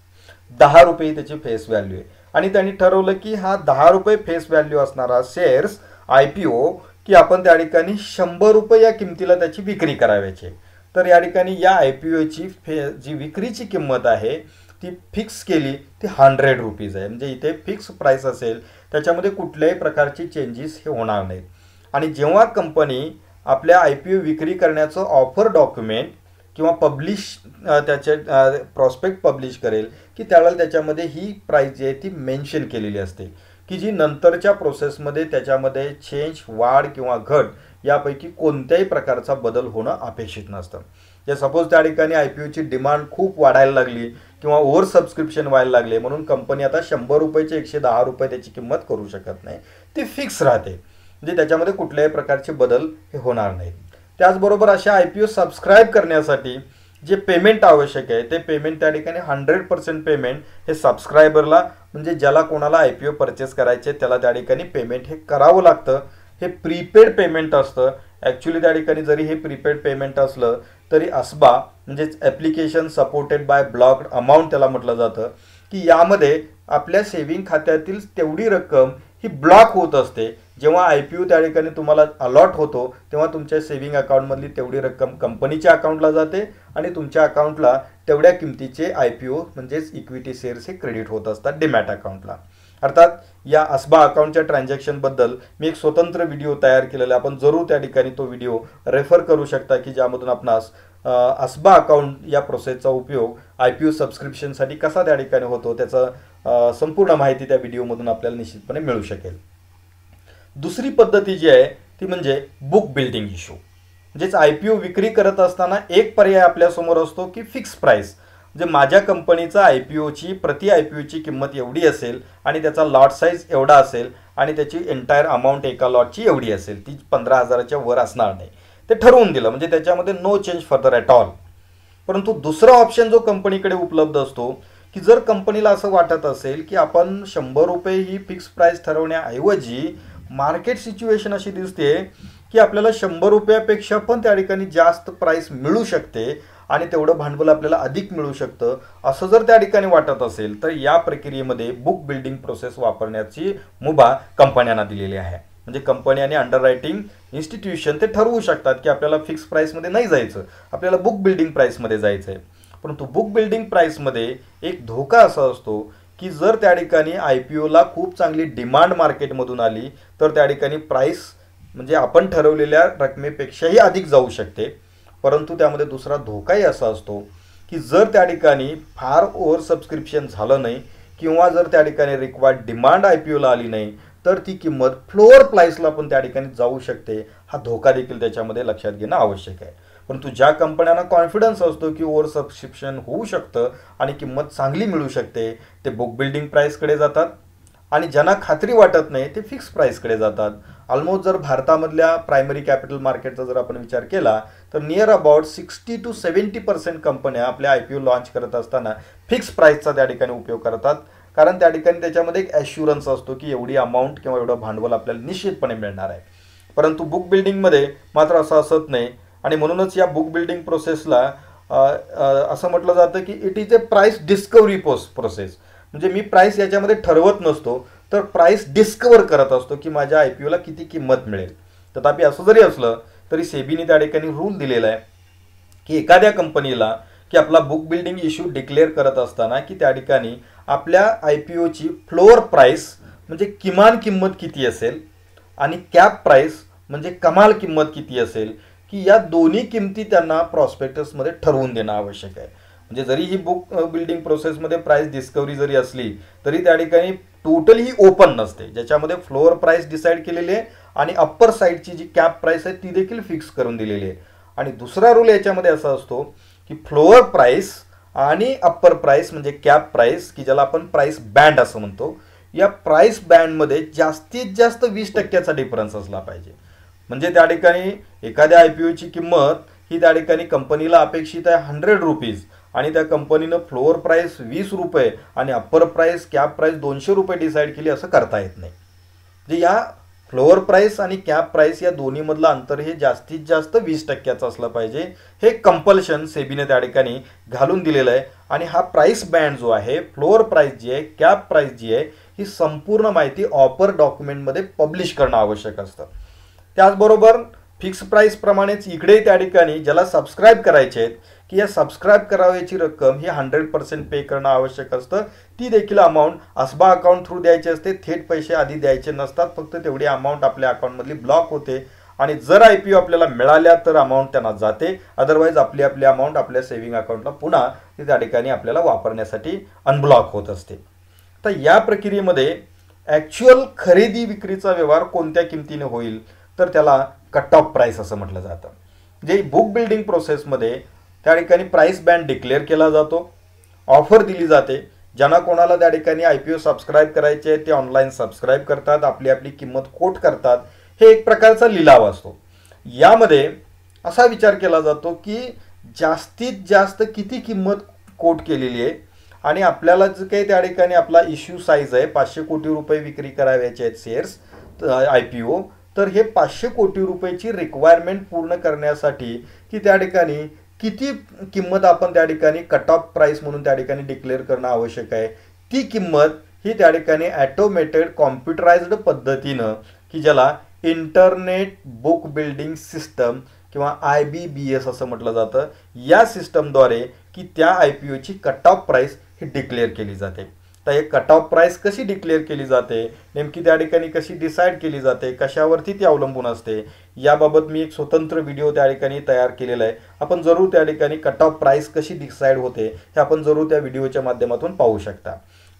दहा रुपये त्याची फेस व्हॅल्यू आहे आणि त्यांनी ठरवलं की हा दहा रुपये फेस व्हॅल्यू असणारा शेअर्स आय पी ओ की आपण त्या ठिकाणी शंभर रुपये या किमतीला त्याची विक्री करावयाची तर या ठिकाणी या आय पी ओची फे जी विक्रीची किंमत आहे ती फिक्स केली ती हंड्रेड रुपीज आहे म्हणजे इथे फिक्स प्राईस असेल त्याच्यामध्ये कुठल्याही प्रकारची चेंजेस हे होणार नाहीत आणि जेव्हा कंपनी आपल्या आय पी ओ विक्री करण्याचं ऑफर डॉक्युमेंट किंवा पब्लिश त्याचे प्रॉस्पेक्ट पब्लिश करेल की त्यावेळेला त्याच्यामध्ये ही प्राईस जी आहे ती मेन्शन केलेली असते की जी नंतरच्या प्रोसेसमध्ये त्याच्यामध्ये चेंज वाढ किंवा घट यापैकी कोणत्याही प्रकारचा बदल होणं अपेक्षित नसतं जे सपोज त्या ठिकाणी आय पी ओची डिमांड खूप वाढायला लागली किंवा ओव्हर सबस्क्रिप्शन व्हायला लागले म्हणून कंपनी आता शंभर रुपयाचे एकशे दहा रुपये त्याची किंमत करू शकत नाही ती फिक्स राहते म्हणजे त्याच्यामध्ये कुठल्याही प्रकारचे बदल हे होणार नाहीत त्याचबरोबर अशा आय पी ओ सबस्क्राईब करण्यासाठी जे पेमेंट आवश्यक आहे ते पेमेंट त्या ठिकाणी हंड्रेड पर्सेंट पेमेंट हे सबस्क्रायबरला म्हणजे ज्याला कोणाला आय पी ओ परचेस करायचे त्याला त्या ठिकाणी पेमेंट हे करावं लागतं हे प्रीपेड पेमेंट असतं ॲक्च्युली त्या ठिकाणी जरी हे प्रीपेड पेमेंट असलं तरी असबा म्हणजेच application supported by blocked amount त्याला म्हटलं जातं की यामध्ये आपल्या सेविंग खात्यातील तेवढी रक्कम ही ब्लॉक होत असते जेव्हा आय पी ओ त्या ठिकाणी तुम्हाला अलॉट होतो तेव्हा तुमच्या सेव्हिंग अकाउंटमधली तेवढी रक्कम कंपनीच्या अकाउंटला जाते आणि तुमच्या अकाउंटला तेवढ्या किमतीचे आय पी ओ म्हणजेच इक्विटी शेअर्स हे क्रेडिट होत असतात डिमॅट अकाउंटला अर्थात या असबा अकाउंटच्या ट्रान्झॅक्शनबद्दल मी एक स्वतंत्र व्हिडिओ तयार केलेला आपण जरूर त्या ठिकाणी तो व्हिडिओ रेफर करू शकता की ज्यामधून आपणास अस्बा अकाउंट या प्रोसेसचा उपयोग आय पी ओ सबस्क्रिप्शनसाठी कसा त्या ठिकाणी होतो त्याचं संपूर्ण माहिती त्या व्हिडिओमधून आपल्याला निश्चितपणे मिळू शकेल दुसरी पद्धती जी आहे ती म्हणजे बुक बिल्डिंग इश्यू म्हणजेच आय पी ओ विक्री करत असताना एक पर्याय आपल्यासमोर असतो की फिक्स प्राईस म्हणजे माझ्या कंपनीचा आय पी ओची प्रति आय पी ओची किंमत एवढी असेल आणि त्याचा लॉट साईज एवढा असेल आणि त्याची एंटायर अमाऊंट एका लॉटची एवढी असेल ती पंधरा हजाराच्या वर असणार नाही ते ठरवून दिलं म्हणजे त्याच्यामध्ये no change further at all परंतु दुसरा ऑप्शन जो कंपनीकडे उपलब्ध असतो की जर कंपनीला असं वाटत असेल की आपण शंभर रुपये ही फिक्स प्राईस ठरवण्याऐवजी मार्केट सिच्युएशन अशी दिसते की आपल्याला शंभर रुपयापेक्षा पण त्या ठिकाणी जास्त प्राईस मिळू शकते आणि तेवढं भांडवल आपल्याला अधिक मिळू शकतं असं जर त्या ठिकाणी वाटत असेल तर या प्रक्रियेमध्ये बुक बिल्डिंग प्रोसेस वापरण्याची मुभा कंपन्यांना दिलेली आहे म्हणजे कंपनी आणि अंडर रायटिंग इन्स्टिट्यूशन ते ठरवू शकतात की आपल्याला फिक्स प्राईसमध्ये नाही जायचं आपल्याला बुक बिल्डिंग प्राईसमध्ये जायचं आहे परंतु बुक बिल्डिंग प्राईसमध्ये एक धोका असा असतो की जर त्या ठिकाणी आय पी ओला खूप चांगली डिमांड मार्केटमधून आली तर त्या ठिकाणी प्राईस म्हणजे आपण ठरवलेल्या रकमेपेक्षाही अधिक जाऊ शकते परंतु त्यामध्ये दुसरा धोकाही असा असतो की जर त्या ठिकाणी फार ओव्हर सबस्क्रिप्शन झालं नाही किंवा जर त्या ठिकाणी रिक्वायर्ड डिमांड आय पी ओला आली नाही तर ती किंमत फ्लोअर प्राईसला पण त्या ठिकाणी जाऊ शकते हा धोका देखील त्याच्यामध्ये लक्षात घेणं आवश्यक आहे परंतु ज्या कंपन्यांना कॉन्फिडन्स असतो की ओवर सबस्क्रिप्शन होऊ शकतं आणि किंमत चांगली मिळू शकते ते बुक बिल्डिंग प्राईसकडे जातात आणि ज्यांना खात्री वाटत नाही ते फिक्स प्राईसकडे जातात ऑलमोस्ट जर भारतामधल्या प्रायमरी कॅपिटल मार्केटचा जर आपण विचार केला तर near about sixty two seventy percent कंपन्या आपल्या आय पी ओ लॉन्च करत असताना फिक्स प्राईसचा त्या ठिकाणी उपयोग करतात कारण त्या ठिकाणी त्याच्यामध्ये एक ॲश्युरन्स असतो की एवढी अमाऊंट किंवा एवढं भांडवल आपल्याला निश्चितपणे मिळणार आहे परंतु बुक बिल्डिंगमध्ये मात्र असं असत नाही आणि म्हणूनच या बुक बिल्डिंग प्रोसेसला असं म्हटलं जातं की it is a price discovery पोस प्रोसेस म्हणजे मी प्राईस याच्यामध्ये ठरवत नसतो तर प्राईस डिस्कवर करत असतो की माझ्या आय पी ओला किती किंमत मिळेल तथापि असं जरी असलं तरी सेबीने त्या ठिकाणी रूल दिलेला आहे की एखाद्या कंपनीला की आपला बुक बिल्डिंग इश्यू डिक्लेअर करत असताना की त्या ठिकाणी आपल्या आय पी ओची फ्लोअर प्राईस म्हणजे किमान किंमत किती असेल आणि कॅप प्राईस म्हणजे कमाल किंमत किती असेल की या दोन्ही किमती त्यांना प्रॉस्पेक्टसमध्ये ठरवून देणं आवश्यक आहे म्हणजे जरी ही बुक बिल्डिंग प्रोसेसमध्ये प्राईस डिस्कवरी जरी असली तरी त्या ठिकाणी टोटल ही ओपन नसते ज्याच्यामध्ये फ्लोअर प्राईस डिसाईड केलेली आहे आणि अप्पर साईडची जी कॅप प्राईस आहे ती देखील फिक्स करून दिलेली आहे आणि दुसरा रूल याच्यामध्ये असा असतो की फ्लोअर प्राईस आणि अप्पर प्राईस म्हणजे कॅप प्राईस की ज्याला आपण प्राईस बँड असं म्हणतो या प्राईस बँडमध्ये जास्तीत जास्त वीस टक्क्याचा डिफरन्स असला पाहिजे म्हणजे त्या ठिकाणी एखाद्या आय पी ओची किंमत ही त्या ठिकाणी कंपनीला अपेक्षित आहे हंड्रेड रुपीज आणि त्या कंपनीनं फ्लोअर प्राईस वीस रुपये आणि अप्पर प्राईस कॅप प्राईस दोनशे रुपये डिसाईड केली असं करता येत नाही म्हणजे या फ्लोअर प्राईस आणि कॅप प्राईस या दोन्हीमधलं अंतर हे जास्तीत जास्त वीस टक्क्याचं असलं पाहिजे हे कंपल्शन सेबीने त्या ठिकाणी घालून दिलेलं आहे आणि हा प्राईस बँड जो आहे फ्लोअर प्राईस जी आहे कॅप प्राईस जी आहे ही संपूर्ण माहिती ऑफर डॉक्युमेंटमध्ये पब्लिश करणं आवश्यक असतं त्याचबरोबर फिक्स प्राईसप्रमाणेच इकडे त्या ठिकाणी ज्याला सबस्क्राईब करायचे आहेत की या सबस्क्राईब करावयाची रक्कम ही हंड्रेड पर्सेंट पे करणं आवश्यक असतं ती देखील अमाऊंट असबा अकाउंट थ्रू द्यायची असते थेट पैसे आधी द्यायचे नसतात फक्त तेवढी अमाऊंट आपल्या अकाउंटमधली ब्लॉक होते आणि जर आय पी ओ आपल्याला मिळाल्या तर अमाऊंट त्यांना जाते अदरवाईज आपली आपली अमाऊंट आपल्या सेव्हिंग अकाउंटला पुन्हा ती त्या ठिकाणी आपल्याला वापरण्यासाठी अनब्लॉक होत असते तर या प्रक्रियेमध्ये ॲक्च्युअल खरेदी विक्रीचा व्यवहार कोणत्या किमतीने होईल तर त्याला कट ऑफ प्राईस असं म्हटलं जातं जे बुक बिल्डिंग प्रोसेसमध्ये त्या ठिकाणी प्राईस बँड डिक्लेअर केला जातो ऑफर दिली जाते ज्यांना कोणाला त्या ठिकाणी आय पी ओ सबस्क्राईब करायचे आहे ते ऑनलाईन सबस्क्राईब करतात आपली आपली किंमत कोट करतात हे एक प्रकारचा लिलाव असतो यामध्ये असा विचार केला जातो की जास्तीत जास्त किती किंमत कोट केलेली आहे आणि आपल्याला जे काही त्या ठिकाणी आपला इश्यू साईज आहे पाचशे कोटी रुपये विक्री करावयाचे आहेत शेअर्स आय पी ओ तर हे पाचशे कोटी रुपयाची रिक्वायरमेंट पूर्ण करण्यासाठी की त्या ठिकाणी किती किंमत आपण त्या ठिकाणी कट ऑफ प्राईस म्हणून त्या ठिकाणी डिक्लेअर करणं आवश्यक आहे ती किंमत ही त्या ठिकाणी ॲटोमेटेड कॉम्प्युटरायज्ड पद्धतीनं की ज्याला इंटरनेट बुक बिल्डिंग सिस्टम किंवा आय बी बी एस असं म्हटलं जातं या सिस्टमद्वारे की त्या आय पी ओची कट ऑफ प्राईस ही डिक्लेअर केली जाते तर हे कट ऑफ प्राईस कशी डिक्लेअर केली जाते नेमकी त्या ठिकाणी कशी डिसाईड केली जाते कशावरती ती अवलंबून असते याबाबत मी एक स्वतंत्र व्हिडिओ त्या ठिकाणी तयार केलेला आहे आपण जरूर त्या ठिकाणी कट ऑफ प्राईस कशी डिसाईड होते हे आपण जरूर त्या व्हिडिओच्या माध्यमातून पाहू शकता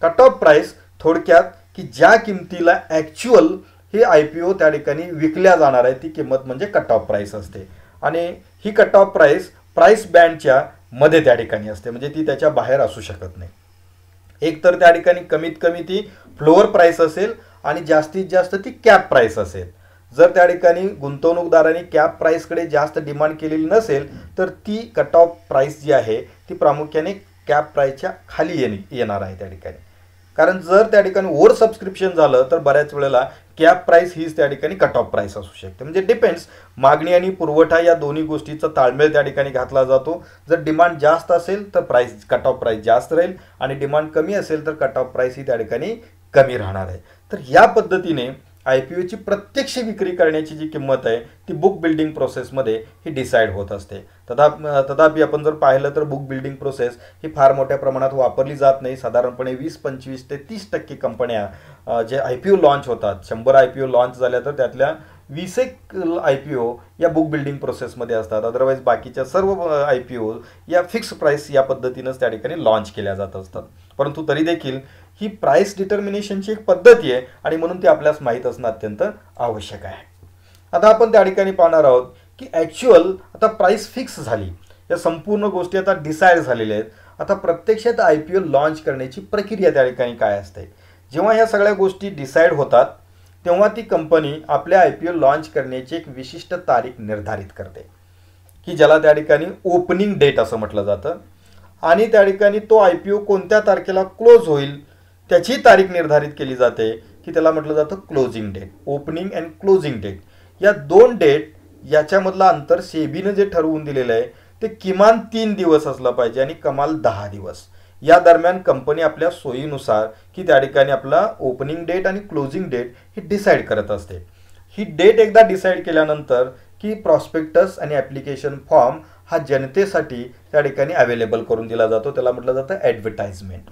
कट ऑफ प्राईस थोडक्यात की ज्या किमतीला ॲक्च्युअल ही आय पी ओ त्या ठिकाणी विकल्या जाणार आहे ती किंमत म्हणजे कट ऑफ प्राईस असते आणि ही कट ऑफ प्राईस प्राईस बँडच्या मध्ये त्या ठिकाणी असते म्हणजे ती त्याच्या बाहेर असू शकत नाही एक तर त्या ठिकाणी कमीत कमी ती फ्लोअर प्राईस असेल आणि जास्तीत जास्त ती कॅप प्राईस असेल जर त्या ठिकाणी गुंतवणूकदारांनी कॅप प्राईसकडे जास्त डिमांड केलेली नसेल तर ती कट ऑफ प्राईस जी आहे ती प्रामुख्याने कॅप प्राईसच्या खाली येणे येणार आहे त्या ठिकाणी कारण जर त्या ठिकाणी ओव्हर सबस्क्रिप्शन झालं तर बऱ्याच वेळेला कॅप प्राईस हीच त्या ठिकाणी कट ऑफ प्राईस असू शकते म्हणजे डिपेंड्स मागणी आणि पुरवठा या दोन्ही गोष्टीचा ताळमेळ त्या ठिकाणी घातला जातो जर डिमांड जास्त असेल तर प्राईस कट ऑफ प्राईस जास्त राहील आणि डिमांड कमी असेल तर कट ऑफ प्राईस ही त्या ठिकाणी कमी राहणार आहे तर या पद्धतीने आय पी ओची प्रत्यक्ष विक्री करण्याची जी किंमत आहे ती बुक बिल्डिंग प्रोसेसमध्ये ही डिसाईड होत असते तथा तथापि आपण जर पाहिलं तर बुक बिल्डिंग प्रोसेस ही फार मोठ्या प्रमाणात वापरली जात नाही साधारणपणे वीस पंचवीस ते तीस टक्के कंपन्या जे आय पी ओ लॉन्च होतात शंभर आय पी ओ लाँच झाल्या तर त्यातल्या वीस एक आय पी ओ या बुक बिल्डिंग प्रोसेसमध्ये असतात अदरवाईज बाकीच्या सर्व आय पी ओ या फिक्स प्राईस या पद्धतीनंच त्या ठिकाणी लाँच केल्या जात असतात परंतु तरी देखील ही प्राईस डिटर्मिनेशनची एक पद्धती आहे आणि म्हणून ती आपल्यास माहीत असणं अत्यंत आवश्यक आहे आता आपण त्या ठिकाणी पाहणार आहोत की ॲक्च्युअल आता प्राईस फिक्स झाली या संपूर्ण गोष्टी आता डिसाईड झालेल्या आहेत आता प्रत्यक्षात आय पी ओ लॉन्च करण्याची प्रक्रिया त्या ठिकाणी काय असते जेव्हा ह्या सगळ्या गोष्टी डिसाईड होतात तेव्हा ती कंपनी आपल्या आय पी ओ लॉन्च करण्याची एक विशिष्ट तारीख निर्धारित करते की ज्याला त्या ठिकाणी ओपनिंग डेट असं म्हटलं जातं आणि त्या ठिकाणी तो आय पी ओ कोणत्या तारखेला क्लोज होईल त्याची तारीख निर्धारित केली जाते की त्याला म्हटलं जातं closing date opening and closing date या दोन डेट याच्यामधलं अंतर सेबीनं जे ठरवून दिलेलं आहे ते किमान तीन दिवस असलं पाहिजे आणि कमाल दहा दिवस या दरम्यान कंपनी आपल्या सोयीनुसार की त्या ठिकाणी आपला ओपनिंग डेट आणि क्लोजिंग डेट ही डिसाईड करत असते ही डेट एकदा डिसाईड केल्यानंतर की प्रॉस्पेक्टस आणि ॲप्लिकेशन फॉर्म हा जनतेसाठी त्या ठिकाणी अवेलेबल करून दिला जातो त्याला म्हटलं जातं ॲडव्हर्टाइजमेंट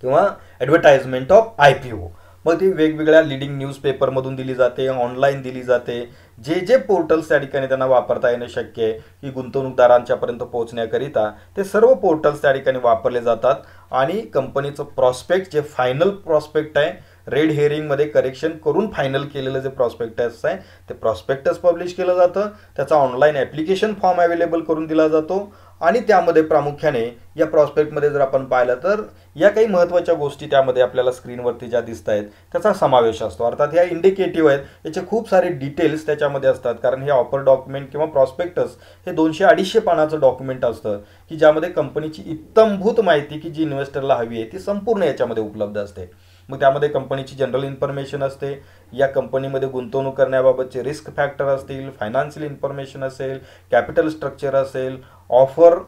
किंवा advertisement of I P O मग ती वेगवेगळ्या लिडिंग न्यूजपेपरमधून दिली जाते ऑनलाईन दिली जाते जे जे पोर्टल्स त्या ठिकाणी त्यांना वापरता येणं शक्य आहे की गुंतवणूकदारांच्यापर्यंत पोहोचण्याकरिता ते सर्व पोर्टल्स त्या ठिकाणी वापरले जातात आणि कंपनीचं प्रॉस्पेक्ट जे फायनल प्रॉस्पेक्ट आहे रेड हेअरिंगमध्ये करेक्शन करून फायनल केलेलं जे प्रॉस्पेक्टस आहे ते प्रॉस्पेक्टस पब्लिश केलं जातं त्याचा ऑनलाईन ॲप्लिकेशन फॉर्म अवेलेबल करून दिला जातो आणि त्यामध्ये प्रामुख्याने या प्रॉस्पेक्टमध्ये जर आपण पाहिलं तर या काही महत्त्वाच्या गोष्टी त्यामध्ये आपल्याला स्क्रीनवरती ज्या दिसत आहेत त्याचा समावेश असतो अर्थात ह्या इंडिकेटिव्ह आहेत याचे खूप सारे डिटेल्स त्याच्यामध्ये असतात कारण हे ऑफर डॉक्युमेंट किंवा प्रॉस्पेक्टस हे दोनशे अडीचशे पानाचं डॉक्युमेंट असतं की ज्यामध्ये कंपनीची इत्तमभूत माहिती की जी इन्व्हेस्टरला हवी आहे ती संपूर्ण याच्यामध्ये उपलब्ध असते मग त्यामध्ये कंपनीची जनरल इन्फॉर्मेशन असते या कंपनीमध्ये गुंतवणूक करण्याबाबतचे रिस्क फॅक्टर असतील फायनान्शियल इन्फॉर्मेशन असेल कॅपिटल स्ट्रक्चर असेल ऑफर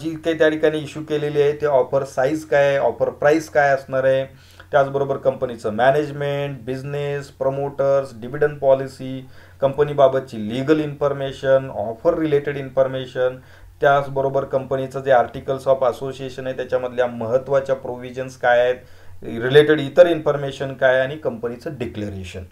जी काही त्या ठिकाणी इश्यू केलेली आहे ते ऑफर साईज काय आहे ऑफर प्राईस काय असणार आहे त्याचबरोबर कंपनीचं management business promoters dividend policy कंपनीबाबतची legal information offer related information त्याचबरोबर कंपनीचं जे आर्टिकल्स ऑफ असोसिएशन आहे त्याच्यामधल्या महत्त्वाच्या प्रोव्हिजन्स काय आहेत रिलेटेड इतर इन्फॉर्मेशन काय आणि कंपनीचं डिक्लेरेशन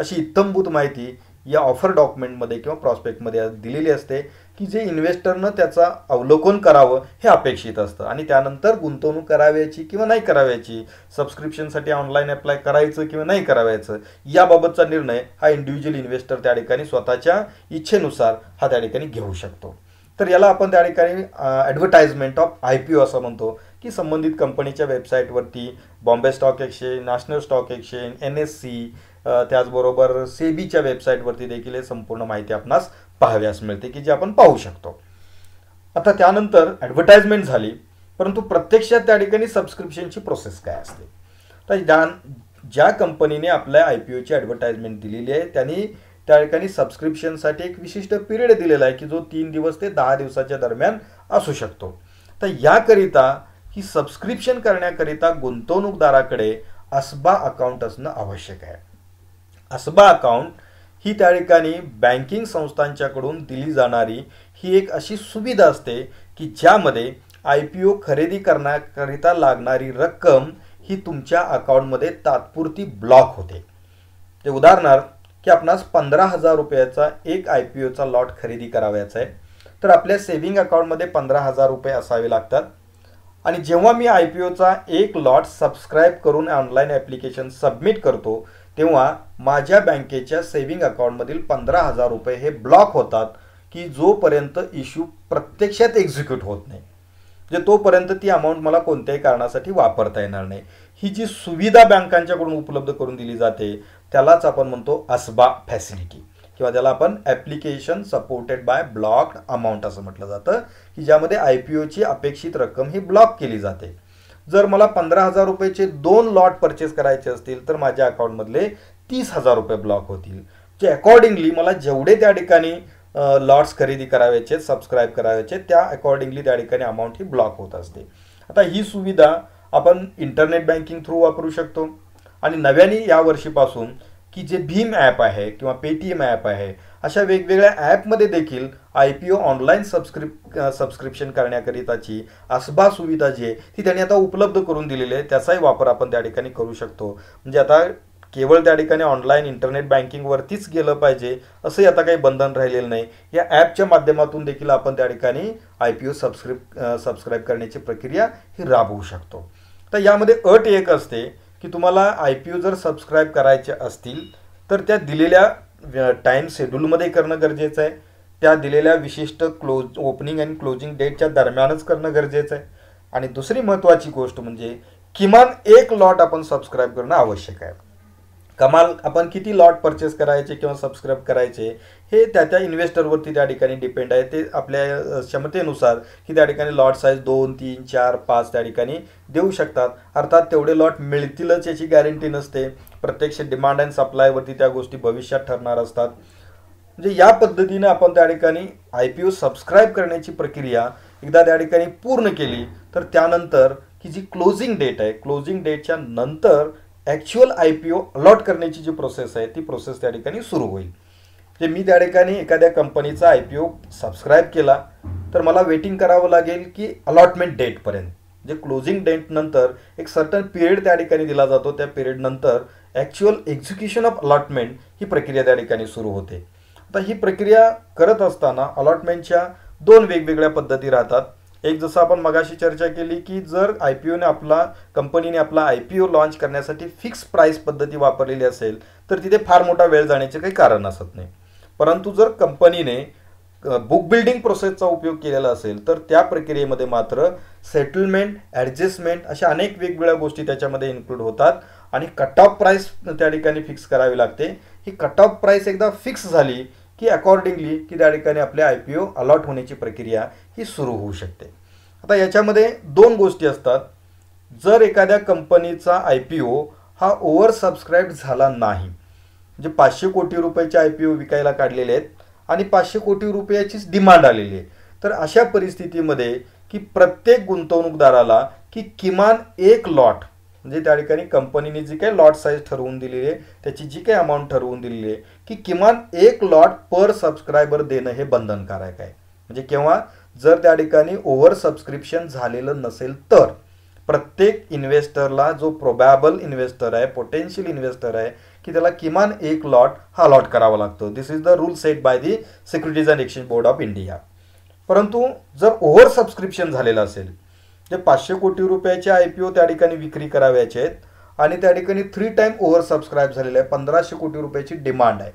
अशी इत्तमभूत माहिती या ऑफर डॉक्युमेंटमध्ये किंवा प्रॉस्पेक्टमध्ये दिलेली असते की जे इन्व्हेस्टरनं त्याचा अवलोकन करावं हे अपेक्षित असतं आणि त्यानंतर गुंतवणूक करावयाची किंवा नाही करावयाची सबस्क्रिप्शनसाठी ऑनलाईन अप्लाय करायचं किंवा नाही करावायचं याबाबतचा निर्णय हा इंडिव्हिज्युअल इन्व्हेस्टर त्या ठिकाणी स्वतःच्या इच्छेनुसार हा त्या ठिकाणी घेऊ शकतो तर याला आपण त्या ठिकाणी advertisement of I P O असं म्हणतो की संबंधित कंपनीच्या वेबसाईटवरती Bombay stock exchange national stock exchange N S C त्याचबरोबर सेबीच्या वेबसाईटवरती देखील हे संपूर्ण माहिती आपणास पाहाव्यास मिळते की जे आपण पाहू शकतो आता त्यानंतर ऍडव्हर्टाइजमेंट झाली परंतु प्रत्यक्षात त्या ठिकाणी सबस्क्रिप्शनची प्रोसेस काय असते तर ज्या ज्या कंपनीने आपल्या आय पी ओची ॲडव्हर्टाइजमेंट दिलेली आहे त्यांनी त्या ठिकाणी सबस्क्रिप्शनसाठी एक विशिष्ट पिरियड दिलेला आहे की जो तीन दिवस ते दहा दिवसाच्या दरम्यान असू शकतो तर याकरिता ही सबस्क्रिप्शन करण्याकरिता गुंतवणूकदाराकडे असबा अकाउंट असणं आवश्यक आहे असबा अकाउंट ही त्या ठिकाणी बँकिंग संस्थांच्याकडून दिली जाणारी ही एक अशी सुविधा असते की ज्यामध्ये आय पी ओ खरेदी करण्याकरिता लागणारी रक्कम ही तुमच्या अकाउंटमध्ये तात्पुरती ब्लॉक होते ते उदाहरणार्थ की आपणास पंधरा हजार रुपयाचा एक आय पी ओचा लॉट खरेदी करावायचा आहे तर आपल्या सेव्हिंग अकाउंटमध्ये पंधरा हजार रुपये असावे लागतात आणि जेव्हा मी आय पी ओचा एक लॉट सबस्क्राईब करून ऑनलाईन ॲप्लिकेशन सबमिट करतो तेव्हा माझ्या बँकेच्या सेव्हिंग अकाउंटमधील पंधरा हजार रुपये हे ब्लॉक होतात की जोपर्यंत इश्यू प्रत्यक्षात एक्झिक्यूट होत नाही म्हणजे तोपर्यंत ती अमाऊंट मला कोणत्याही कारणासाठी वापरता येणार नाही ही जी सुविधा बँकांच्याकडून उपलब्ध करून दिली जाते त्यालाच आपण म्हणतो असबा फॅसिलिटी किंवा त्याला आपण application supported by blocked amount असं म्हटलं जातं की ज्यामध्ये आय पी ओची अपेक्षित रक्कम ही ब्लॉक केली जाते जर मला पंधरा हजार रुपयेचे दोन लॉट परचेस करायचे असतील तर माझ्या अकाउंटमधले तीस हजार रुपये ब्लॉक होतील जे अकॉर्डिंगली मला जेवढे त्या ठिकाणी लॉट्स खरेदी आहेत सबस्क्राईब आहेत त्या अकॉर्डिंगली त्या ठिकाणी अमाऊंट ही ब्लॉक होत असते आता ही सुविधा आपण इंटरनेट बँकिंग थ्रू वापरू शकतो आणि नव्याने यावर्षीपासून की जे भीम ॲप आहे किंवा पेटीएम ॲप आहे अशा वेगवेगळ्या ॲपमध्ये देखील आय पी ओ ऑनलाईन सबस्क्रिप सबस्क्रिप्शन करण्याकरिताची आसबा सुविधा जी आहे ती त्यांनी आता उपलब्ध करून दिलेली आहे त्याचाही वापर आपण त्या ठिकाणी करू शकतो म्हणजे आता केवळ त्या ठिकाणी ऑनलाईन इंटरनेट बँकिंगवरतीच गेलं पाहिजे असंही आता काही बंधन राहिलेलं नाही या ॲपच्या माध्यमातून देखील आपण त्या ठिकाणी आय पी ओ सबस्क्रिप सबस्क्राईब करण्याची प्रक्रिया ही राबवू शकतो तर यामध्ये अट एक असते की तुम्हाला आय पी यू जर सबस्क्राईब करायचे असतील तर त्या दिलेल्या टाईम शेड्यूलमध्ये करणं गरजेचं आहे त्या दिलेल्या विशिष्ट क्लोज ओपनिंग आणि क्लोजिंग डेटच्या दरम्यानच करणं गरजेचं आहे आणि दुसरी महत्त्वाची गोष्ट म्हणजे किमान एक लॉट आपण सबस्क्राईब करणं आवश्यक आहे कमाल आपण किती लॉट परचेस करायचे किंवा सबस्क्राईब करायचे हे त्या त्या इन्व्हेस्टरवरती त्या ठिकाणी डिपेंड आहे ते आपल्या क्षमतेनुसार की त्या ठिकाणी लॉट साईज दोन तीन चार पाच त्या ठिकाणी देऊ शकतात अर्थात तेवढे लॉट मिळतीलच याची गॅरंटी नसते प्रत्यक्ष डिमांड अँड सप्लायवरती त्या गोष्टी भविष्यात ठरणार असतात म्हणजे या पद्धतीने आपण त्या ठिकाणी आय पी ओ सबस्क्राईब करण्याची प्रक्रिया एकदा त्या ठिकाणी पूर्ण केली तर त्यानंतर की जी क्लोजिंग डेट आहे क्लोजिंग डेटच्या नंतर actual I P O allot करण्याची जी प्रोसेस आहे ती प्रोसेस त्या ठिकाणी सुरू होईल जे म्हणजे मी त्या ठिकाणी एखाद्या कंपनीचा आय पी ओ सबस्क्राईब केला तर मला वेटिंग करावं लागेल की अलॉटमेंट डेटपर्यंत जे क्लोजिंग नंतर एक सर्टन पिरियड त्या ठिकाणी दिला जातो त्या नंतर ॲक्च्युअल एक्झिक्युशन ऑफ अलॉटमेंट ही प्रक्रिया त्या ठिकाणी सुरू होते आता ही प्रक्रिया करत असताना अलॉटमेंटच्या दोन वेगवेगळ्या पद्धती राहतात एक जसं आपण मगाशी चर्चा केली की जर आय पी ओने आपला कंपनीने आपला आय पी ओ लॉन्च करण्यासाठी फिक्स प्राईस पद्धती वापरलेली असेल तर तिथे फार मोठा वेळ जाण्याचे काही कारण असत नाही परंतु जर कंपनीने बुक बिल्डिंग प्रोसेसचा उपयोग केलेला असेल तर त्या प्रक्रियेमध्ये मात्र सेटलमेंट ॲडजस्टमेंट अशा अनेक वेगवेगळ्या गोष्टी त्याच्यामध्ये इन्क्लूड होतात आणि कट ऑफ प्राईस त्या ठिकाणी फिक्स करावी लागते ही कट ऑफ प्राईस एकदा फिक्स झाली की अकॉर्डिंगली की त्या ठिकाणी आपले आय पी ओ अलॉट होण्याची प्रक्रिया ही सुरू होऊ शकते आता याच्यामध्ये दोन गोष्टी असतात जर एखाद्या कंपनीचा आय पी ओ हा ओव्हर सबस्क्राईब झाला नाही म्हणजे पाचशे कोटी रुपयाचे आय पी ओ विकायला काढलेले आहेत आणि पाचशे कोटी रुपयाचीच डिमांड आलेली आहे तर अशा परिस्थितीमध्ये की प्रत्येक गुंतवणूकदाराला की किमान एक लॉट म्हणजे त्या ठिकाणी कंपनीने जी काही लॉट साईज ठरवून दिलेली आहे त्याची जी काही अमाऊंट ठरवून दिलेली आहे की किमान एक लॉट पर सबस्क्रायबर देणं हे बंधनकारक आहे म्हणजे केव्हा जर त्या ठिकाणी ओव्हर सबस्क्रिप्शन झालेलं नसेल तर प्रत्येक इन्व्हेस्टरला जो प्रोबॅबल इन्व्हेस्टर आहे पोटेन्शियल इन्व्हेस्टर आहे की त्याला किमान एक लॉट हा लॉट करावा लागतो this is the rule set by the securities and exchange board of India परंतु जर ओव्हर सबस्क्रिप्शन झालेलं असेल जे पाचशे कोटी रुपयाचे आय पी ओ त्या ठिकाणी विक्री करावयाचे आहेत आणि त्या ठिकाणी थ्री टाईम ओव्हर सबस्क्राईब झालेलं आहे पंधराशे कोटी रुपयाची डिमांड आहे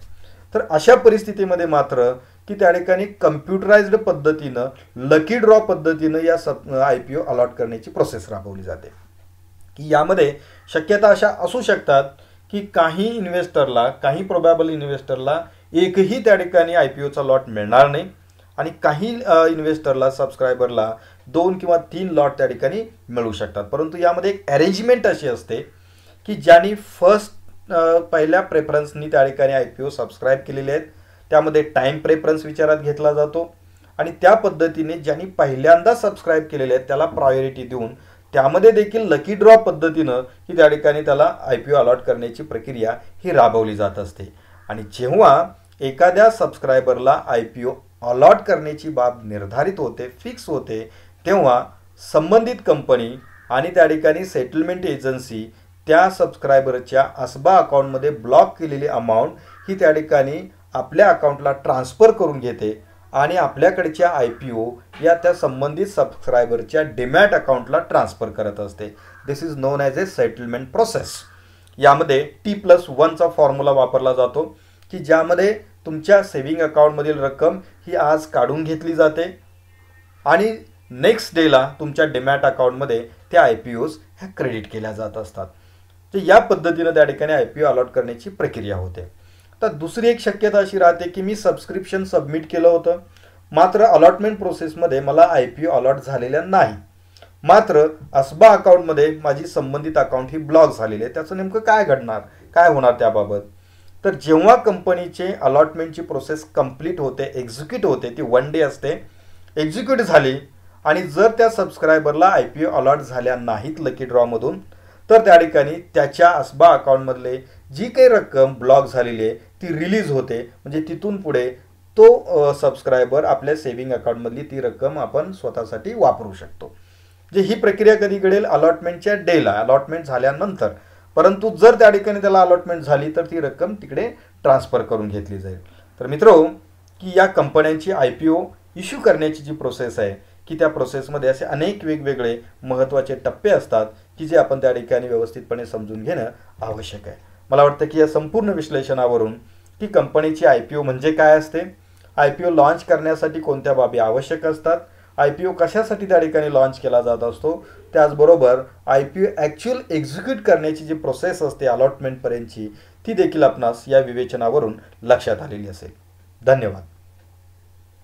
तर अशा परिस्थितीमध्ये मात्र की त्या ठिकाणी कम्प्युटराइज्ड पद्धतीनं लकी ड्रॉ पद्धतीनं या सत आय पी ओ अलॉट करण्याची प्रोसेस राबवली जाते की यामध्ये शक्यता अशा असू शकतात की काही इन्व्हेस्टरला काही प्रोबॅबल इन्व्हेस्टरला एकही त्या ठिकाणी आय पी ओचा लॉट मिळणार नाही आणि काही इन्व्हेस्टरला सबस्क्रायबरला दोन किंवा तीन लॉट त्या ठिकाणी मिळू शकतात परंतु यामध्ये एक अरेंजमेंट अशी असते की ज्यांनी फर्स्ट पहिल्या प्रेफरन्सनी त्या ठिकाणी आय पी ओ सबस्क्राईब केलेले आहेत त्यामध्ये टाईम प्रेफरन्स विचारात घेतला जातो आणि त्या पद्धतीने ज्यांनी पहिल्यांदा सबस्क्राईब केलेले आहेत त्याला प्रायोरिटी देऊन त्यामध्ये देखील लकी ड्रॉ पद्धतीनं ही त्या ठिकाणी त्याला आय पी ओ अलॉट करण्याची प्रक्रिया ही राबवली जात असते आणि जेव्हा एखाद्या सबस्क्रायबरला आय पी ओ अलॉट करण्याची बाब निर्धारित होते फिक्स होते तेव्हा संबंधित कंपनी आणि त्या ठिकाणी सेटलमेंट एजन्सी त्या सबस्क्रायबरच्या असबा अकाउंटमध्ये ब्लॉक केलेली अमाऊंट ही त्या ठिकाणी आपल्या अकाउंटला ट्रान्सफर करून घेते आणि आपल्याकडच्या आय पी ओ या त्या संबंधित सबस्क्रायबरच्या डिमॅट अकाउंटला ट्रान्सफर करत असते this is known as a settlement process यामध्ये टी प्लस वनचा फॉर्म्युला वापरला जातो की ज्यामध्ये तुमच्या सेविंग अकाउंटमधील रक्कम ही आज काढून घेतली जाते आणि नेक्स्ट डेला तुमच्या डिमॅट अकाउंटमध्ये त्या आय पी ओज ह्या क्रेडिट केल्या जात असतात तर या पद्धतीनं त्या ठिकाणी आय पी ओ अलॉट करण्याची प्रक्रिया होते तर दुसरी एक शक्यता अशी राहते की मी सबस्क्रिप्शन सबमिट केलं होतं मात्र अलॉटमेंट प्रोसेसमध्ये मला आय पी ओ अलॉट झालेल्या नाही मात्र अस्बा अकाउंटमध्ये माझी संबंधित अकाउंट ही ब्लॉक झालेली आहे त्याचं नेमकं काय घडणार काय होणार त्याबाबत तर जेव्हा कंपनीचे अलॉटमेंटची प्रोसेस कंप्लीट होते एक्झिक्यूट होते ती वन डे असते एक्झिक्यूट झाली आणि जर त्या सबस्क्रायबरला आय पी ओ अलॉट झाल्या नाहीत लकी ड्रॉमधून तर त्या ठिकाणी त्याच्या अस्बा अकाउंटमधले जी काही रक्कम ब्लॉक झालेली आहे ती रिलीज होते म्हणजे तिथून पुढे तो सबस्क्रायबर आपल्या सेव्हिंग अकाउंटमधली ती रक्कम आपण स्वतःसाठी वापरू शकतो जे म्हणजे ही प्रक्रिया कधी घडेल अलॉटमेंटच्या डेला अलॉटमेंट झाल्यानंतर परंतु जर त्या ठिकाणी त्याला अलॉटमेंट झाली तर ती रक्कम तिकडे ट्रान्सफर करून घेतली जाईल तर मित्रो की या कंपन्यांची आय पी ओ इश्यू करण्याची जी प्रोसेस आहे की त्या प्रोसेसमध्ये असे अनेक वेगवेगळे महत्त्वाचे टप्पे असतात की जे आपण त्या ठिकाणी व्यवस्थितपणे समजून घेणं आवश्यक आहे मला वाटतं की या संपूर्ण विश्लेषणावरून की कंपनीची आय पी ओ म्हणजे काय असते आय पी ओ लॉन्च करण्यासाठी कोणत्या बाबी आवश्यक असतात आय पी ओ कशासाठी त्या ठिकाणी लॉन्च केला जात असतो त्याचबरोबर I P O actual execute करण्याची जी प्रोसेस असते अलॉटमेंटपर्यंतची ती देखील आपणास या विवेचनावरून लक्षात आलेली असेल धन्यवाद